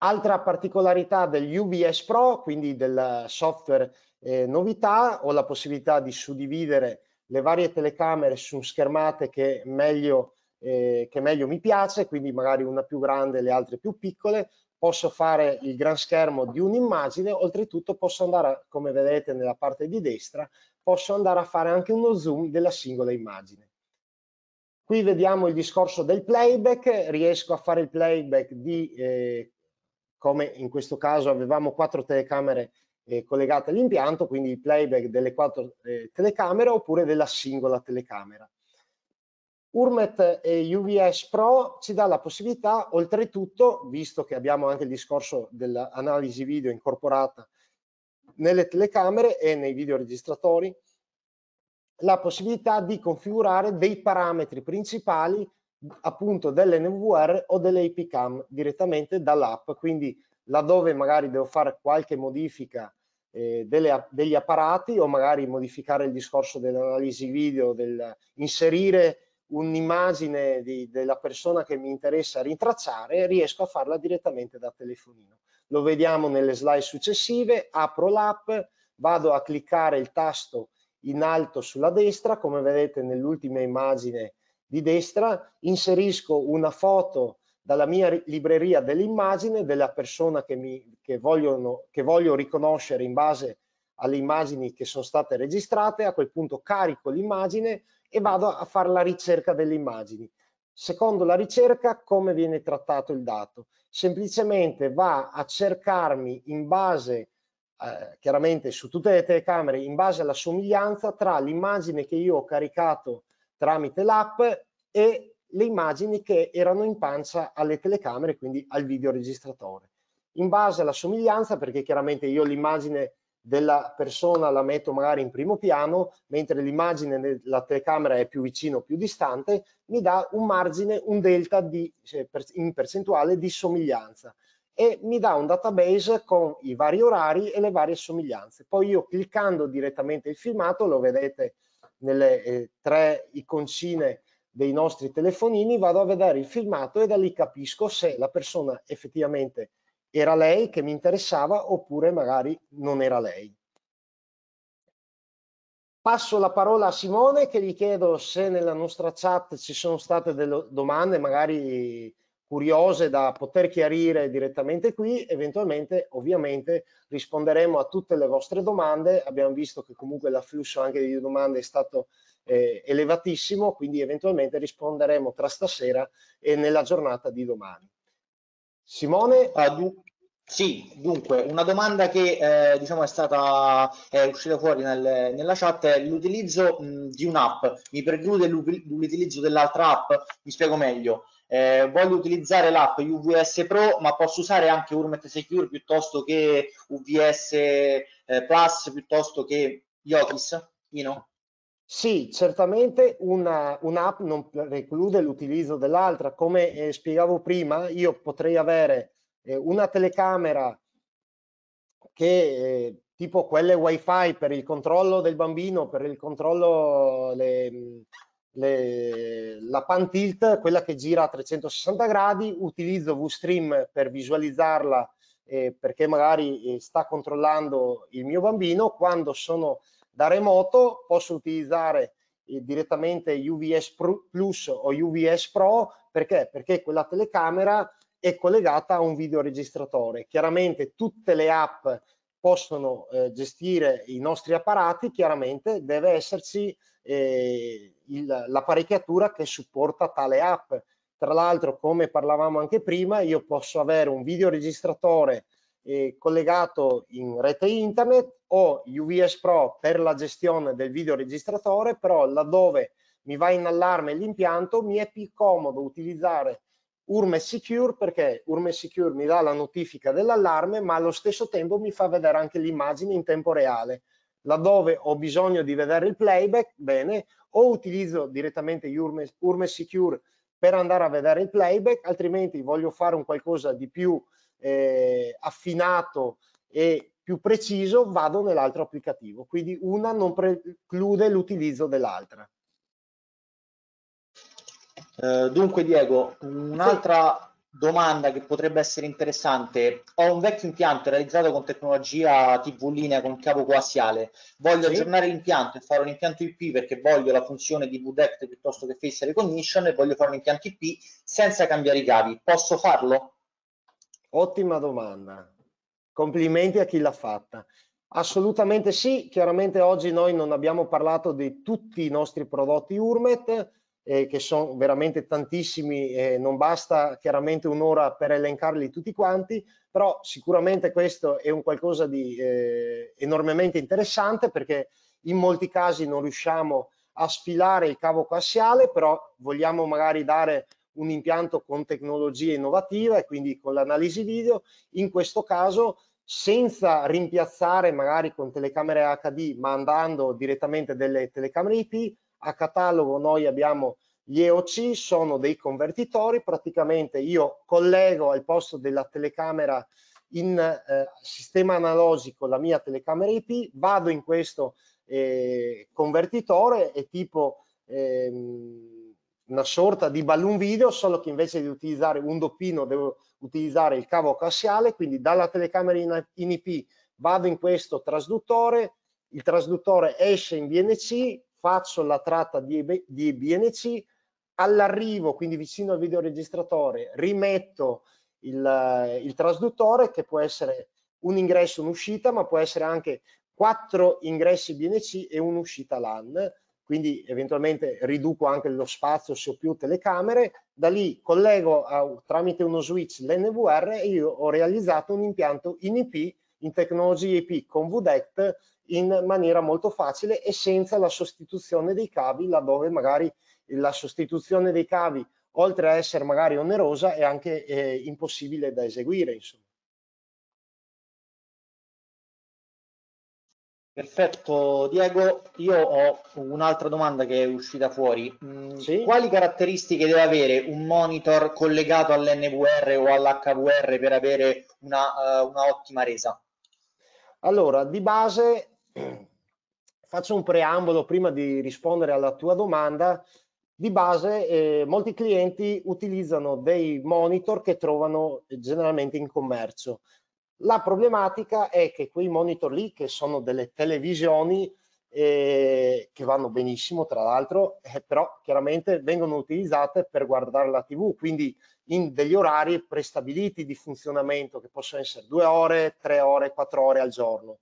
A: Altra particolarità degli UBS Pro, quindi del software eh, novità, ho la possibilità di suddividere le varie telecamere su schermate che meglio, eh, che meglio mi piace, quindi magari una più grande e le altre più piccole, posso fare il gran schermo di un'immagine, oltretutto posso andare, come vedete nella parte di destra, posso andare a fare anche uno zoom della singola immagine. Qui vediamo il discorso del playback, riesco a fare il playback di eh, come in questo caso avevamo quattro telecamere eh, collegate all'impianto, quindi il playback delle quattro eh, telecamere oppure della singola telecamera. Urmet e UVS Pro ci dà la possibilità, oltretutto, visto che abbiamo anche il discorso dell'analisi video incorporata nelle telecamere e nei videoregistratori, la possibilità di configurare dei parametri principali appunto dell'NVR o dell'APCAM direttamente dall'app, quindi laddove magari devo fare qualche modifica eh, delle, degli apparati o magari modificare il discorso dell'analisi video, del inserire un'immagine della persona che mi interessa rintracciare, riesco a farla direttamente da telefonino. Lo vediamo nelle slide successive, apro l'app, vado a cliccare il tasto in alto sulla destra, come vedete nell'ultima immagine di destra, inserisco una foto dalla mia libreria dell'immagine della persona che, mi, che, vogliono, che voglio riconoscere in base alle immagini che sono state registrate, a quel punto carico l'immagine e vado a fare la ricerca delle immagini. Secondo la ricerca, come viene trattato il dato? Semplicemente va a cercarmi in base, eh, chiaramente su tutte le telecamere, in base alla somiglianza tra l'immagine che io ho caricato tramite l'app e le immagini che erano in pancia alle telecamere, quindi al videoregistratore. In base alla somiglianza, perché chiaramente io l'immagine della persona la metto magari in primo piano, mentre l'immagine della telecamera è più vicino o più distante, mi dà un margine, un delta di, eh, in percentuale di somiglianza e mi dà un database con i vari orari e le varie somiglianze. Poi io cliccando direttamente il filmato, lo vedete nelle eh, tre iconcine dei nostri telefonini, vado a vedere il filmato e da lì capisco se la persona effettivamente era lei che mi interessava oppure magari non era lei. Passo la parola a Simone che gli chiedo se nella nostra chat ci sono state delle domande, magari curiose da poter chiarire direttamente qui, eventualmente ovviamente risponderemo a tutte le vostre domande, abbiamo visto che comunque l'afflusso anche di domande è stato eh, elevatissimo, quindi eventualmente risponderemo tra stasera e nella giornata di domani.
B: Simone? Ah, sì, dunque, una domanda che eh, diciamo è stata è uscita fuori nel, nella chat è l'utilizzo di un'app, mi preclude l'utilizzo dell'altra app? Mi spiego meglio eh, voglio utilizzare l'app UVS Pro ma posso usare anche Urmet Secure piuttosto che UVS eh, Plus piuttosto che Yotis, Ino?
A: Sì, certamente eh, un'app non preclude l'utilizzo dell'altra. Come eh, spiegavo prima, io potrei avere eh, una telecamera che eh, tipo quelle wifi per il controllo del bambino, per il controllo le, le, la pan tilt, quella che gira a 360 gradi, utilizzo VStream per visualizzarla eh, perché magari eh, sta controllando il mio bambino, quando sono da remoto posso utilizzare eh, direttamente UVS Plus o UVS Pro perché? Perché quella telecamera è collegata a un videoregistratore. Chiaramente tutte le app possono eh, gestire i nostri apparati, chiaramente deve esserci eh, il, l'apparecchiatura che supporta tale app. Tra l'altro, come parlavamo anche prima, io posso avere un videoregistratore eh, collegato in rete internet o UVS Pro per la gestione del videoregistratore, però laddove mi va in allarme l'impianto mi è più comodo utilizzare Urme Secure perché Urme Secure mi dà la notifica dell'allarme ma allo stesso tempo mi fa vedere anche l'immagine in tempo reale laddove ho bisogno di vedere il playback, bene, o utilizzo direttamente Urme, Urme Secure per andare a vedere il playback, altrimenti voglio fare un qualcosa di più eh, affinato e più preciso, vado nell'altro applicativo. Quindi una non preclude l'utilizzo dell'altra.
B: Eh, dunque Diego, un'altra domanda che potrebbe essere interessante. Ho un vecchio impianto realizzato con tecnologia TV linea con cavo coassiale. Voglio sì. aggiornare l'impianto e fare un impianto IP perché voglio la funzione di VDECT piuttosto che Face Recognition e voglio fare un impianto IP senza cambiare i cavi. Posso farlo?
A: Ottima domanda. Complimenti a chi l'ha fatta. Assolutamente sì, chiaramente oggi noi non abbiamo parlato di tutti i nostri prodotti Urmet, eh, che sono veramente tantissimi, eh, non basta chiaramente un'ora per elencarli tutti quanti, però sicuramente questo è un qualcosa di eh, enormemente interessante perché in molti casi non riusciamo a sfilare il cavo coassiale, però vogliamo magari dare un impianto con tecnologie innovative, quindi con l'analisi video, in questo caso senza rimpiazzare magari con telecamere HD, ma andando direttamente delle telecamere IP, a catalogo noi abbiamo gli EOC, sono dei convertitori, praticamente io collego al posto della telecamera in eh, sistema analogico la mia telecamera IP, vado in questo eh, convertitore e tipo ehm, una sorta di balloon video, solo che invece di utilizzare un doppino devo utilizzare il cavo cassiale, quindi dalla telecamera in, in IP vado in questo trasduttore, il trasduttore esce in VNC, faccio la tratta di, BNC, all'arrivo, quindi vicino al videoregistratore, rimetto il, eh, il trasduttore che può essere un ingresso, un'uscita, ma può essere anche quattro ingressi BNC e un'uscita LAN, quindi eventualmente riduco anche lo spazio se ho più telecamere, da lì collego a, tramite uno switch l'NVR e io ho realizzato un impianto in IP, in tecnologia IP con VDECT in maniera molto facile e senza la sostituzione dei cavi, laddove magari la sostituzione dei cavi, oltre a essere magari onerosa, è anche eh, impossibile da
B: eseguire. Insomma. Perfetto, Diego. Io ho un'altra domanda che è uscita fuori. Mm, sì? Quali caratteristiche deve avere un monitor collegato all'NVR o all'HVR per avere una, uh, una ottima resa? Allora, di base
A: faccio un preambolo prima di rispondere alla tua domanda. Di base eh, molti clienti utilizzano dei monitor che trovano eh, generalmente in commercio. La problematica è che quei monitor lì, che sono delle televisioni, eh, che vanno benissimo tra l'altro, eh, però chiaramente vengono utilizzate per guardare la TV, quindi in degli orari prestabiliti di funzionamento che possono essere due ore, tre ore, quattro ore al giorno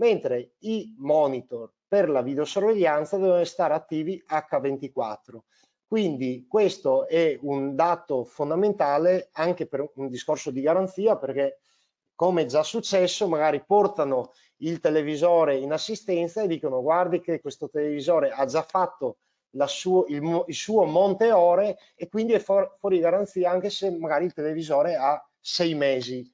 A: mentre i monitor per la videosorveglianza devono stare attivi H24. Quindi questo è un dato fondamentale anche per un discorso di garanzia perché come è già successo magari portano il televisore in assistenza e dicono guardi che questo televisore ha già fatto suo, il, il, suo monte ore e quindi è fuori garanzia anche se magari il televisore ha sei mesi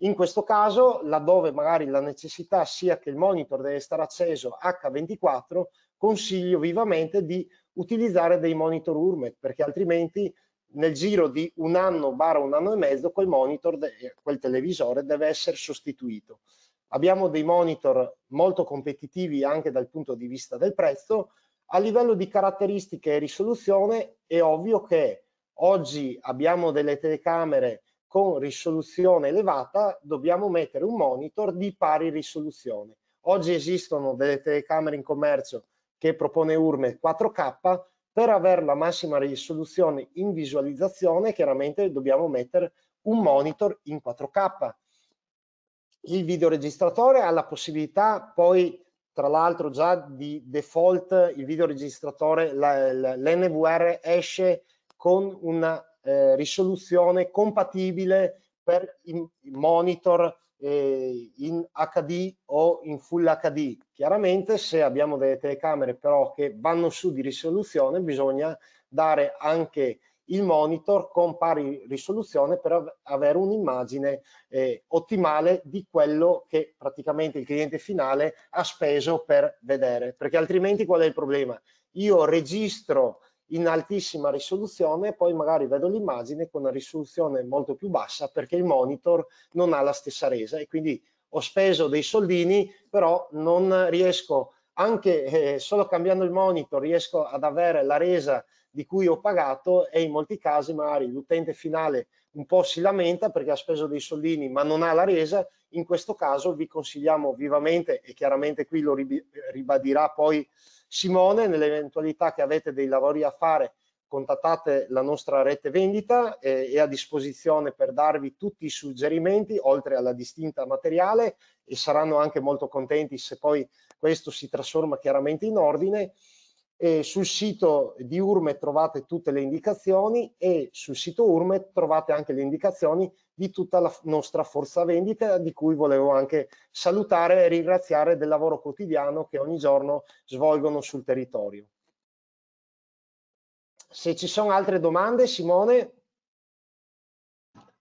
A: in questo caso, laddove magari la necessità sia che il monitor deve stare acceso H24, consiglio vivamente di utilizzare dei monitor URMEC, perché altrimenti nel giro di un anno barra un anno e mezzo quel monitor, quel televisore deve essere sostituito. Abbiamo dei monitor molto competitivi anche dal punto di vista del prezzo. A livello di caratteristiche e risoluzione è ovvio che oggi abbiamo delle telecamere con risoluzione elevata dobbiamo mettere un monitor di pari risoluzione. Oggi esistono delle telecamere in commercio che propone URME 4K, per avere la massima risoluzione in visualizzazione chiaramente dobbiamo mettere un monitor in 4K. Il videoregistratore ha la possibilità poi tra l'altro già di default il videoregistratore l'NVR esce con una eh, risoluzione compatibile per i monitor eh, in HD o in Full HD. Chiaramente se abbiamo delle telecamere però che vanno su di risoluzione bisogna dare anche il monitor con pari risoluzione per av avere un'immagine eh, ottimale di quello che praticamente il cliente finale ha speso per vedere perché altrimenti qual è il problema? Io registro in altissima risoluzione e poi magari vedo l'immagine con una risoluzione molto più bassa perché il monitor non ha la stessa resa e quindi ho speso dei soldini però non riesco anche eh, solo cambiando il monitor riesco ad avere la resa di cui ho pagato e in molti casi magari l'utente finale un po' si lamenta perché ha speso dei soldini ma non ha la resa in questo caso vi consigliamo vivamente, e chiaramente qui lo ribadirà poi Simone, nell'eventualità che avete dei lavori a fare, contattate la nostra rete vendita, eh, è a disposizione per darvi tutti i suggerimenti, oltre alla distinta materiale, e saranno anche molto contenti se poi questo si trasforma chiaramente in ordine e sul sito di Urme trovate tutte le indicazioni e sul sito Urme trovate anche le indicazioni di tutta la nostra forza vendita di cui volevo anche salutare e ringraziare del lavoro quotidiano che ogni giorno svolgono sul territorio.
B: Se ci sono altre domande, Simone?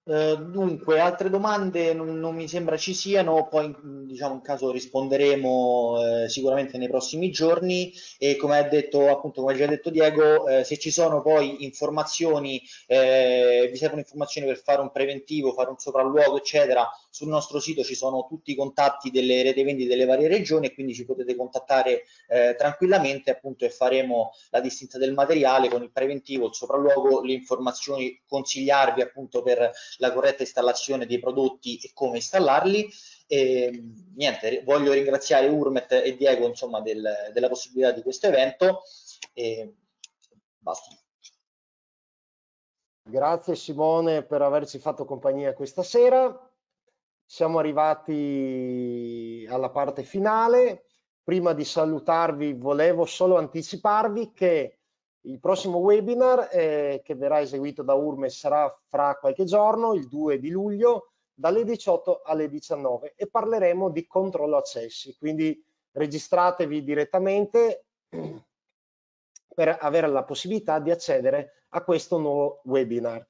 B: Eh, dunque, altre domande non, non, mi sembra ci siano, poi mm, diciamo in caso risponderemo eh, sicuramente nei prossimi giorni e come ha detto appunto, come ha già detto Diego, eh, se ci sono poi informazioni, eh, vi servono informazioni per fare un preventivo, fare un sopralluogo, eccetera, sul nostro sito ci sono tutti i contatti delle rete vendite delle varie regioni e quindi ci potete contattare eh, tranquillamente appunto e faremo la distinta del materiale con il preventivo, il sopralluogo, le informazioni, consigliarvi appunto per la corretta installazione dei prodotti e come installarli. E, niente, voglio ringraziare Urmet e Diego insomma del, della possibilità di questo evento e basta.
A: Grazie Simone per averci fatto compagnia questa sera. Siamo arrivati alla parte finale. Prima di salutarvi volevo solo anticiparvi che il prossimo webinar eh, che verrà eseguito da Urme sarà fra qualche giorno, il 2 di luglio, dalle 18 alle 19 e parleremo di controllo accessi. Quindi registratevi direttamente per avere la possibilità di accedere a questo nuovo webinar.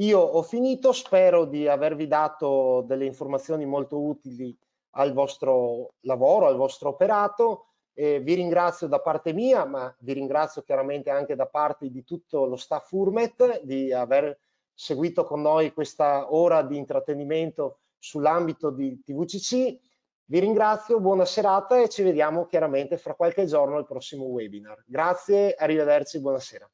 A: Io ho finito, spero di avervi dato delle informazioni molto utili al vostro lavoro, al vostro operato. Eh, vi ringrazio da parte mia, ma vi ringrazio chiaramente anche da parte di tutto lo staff Urmet di aver seguito con noi questa ora di intrattenimento sull'ambito di TVCC. Vi ringrazio, buona serata e ci vediamo
B: chiaramente fra qualche giorno al prossimo webinar. Grazie, arrivederci, buonasera.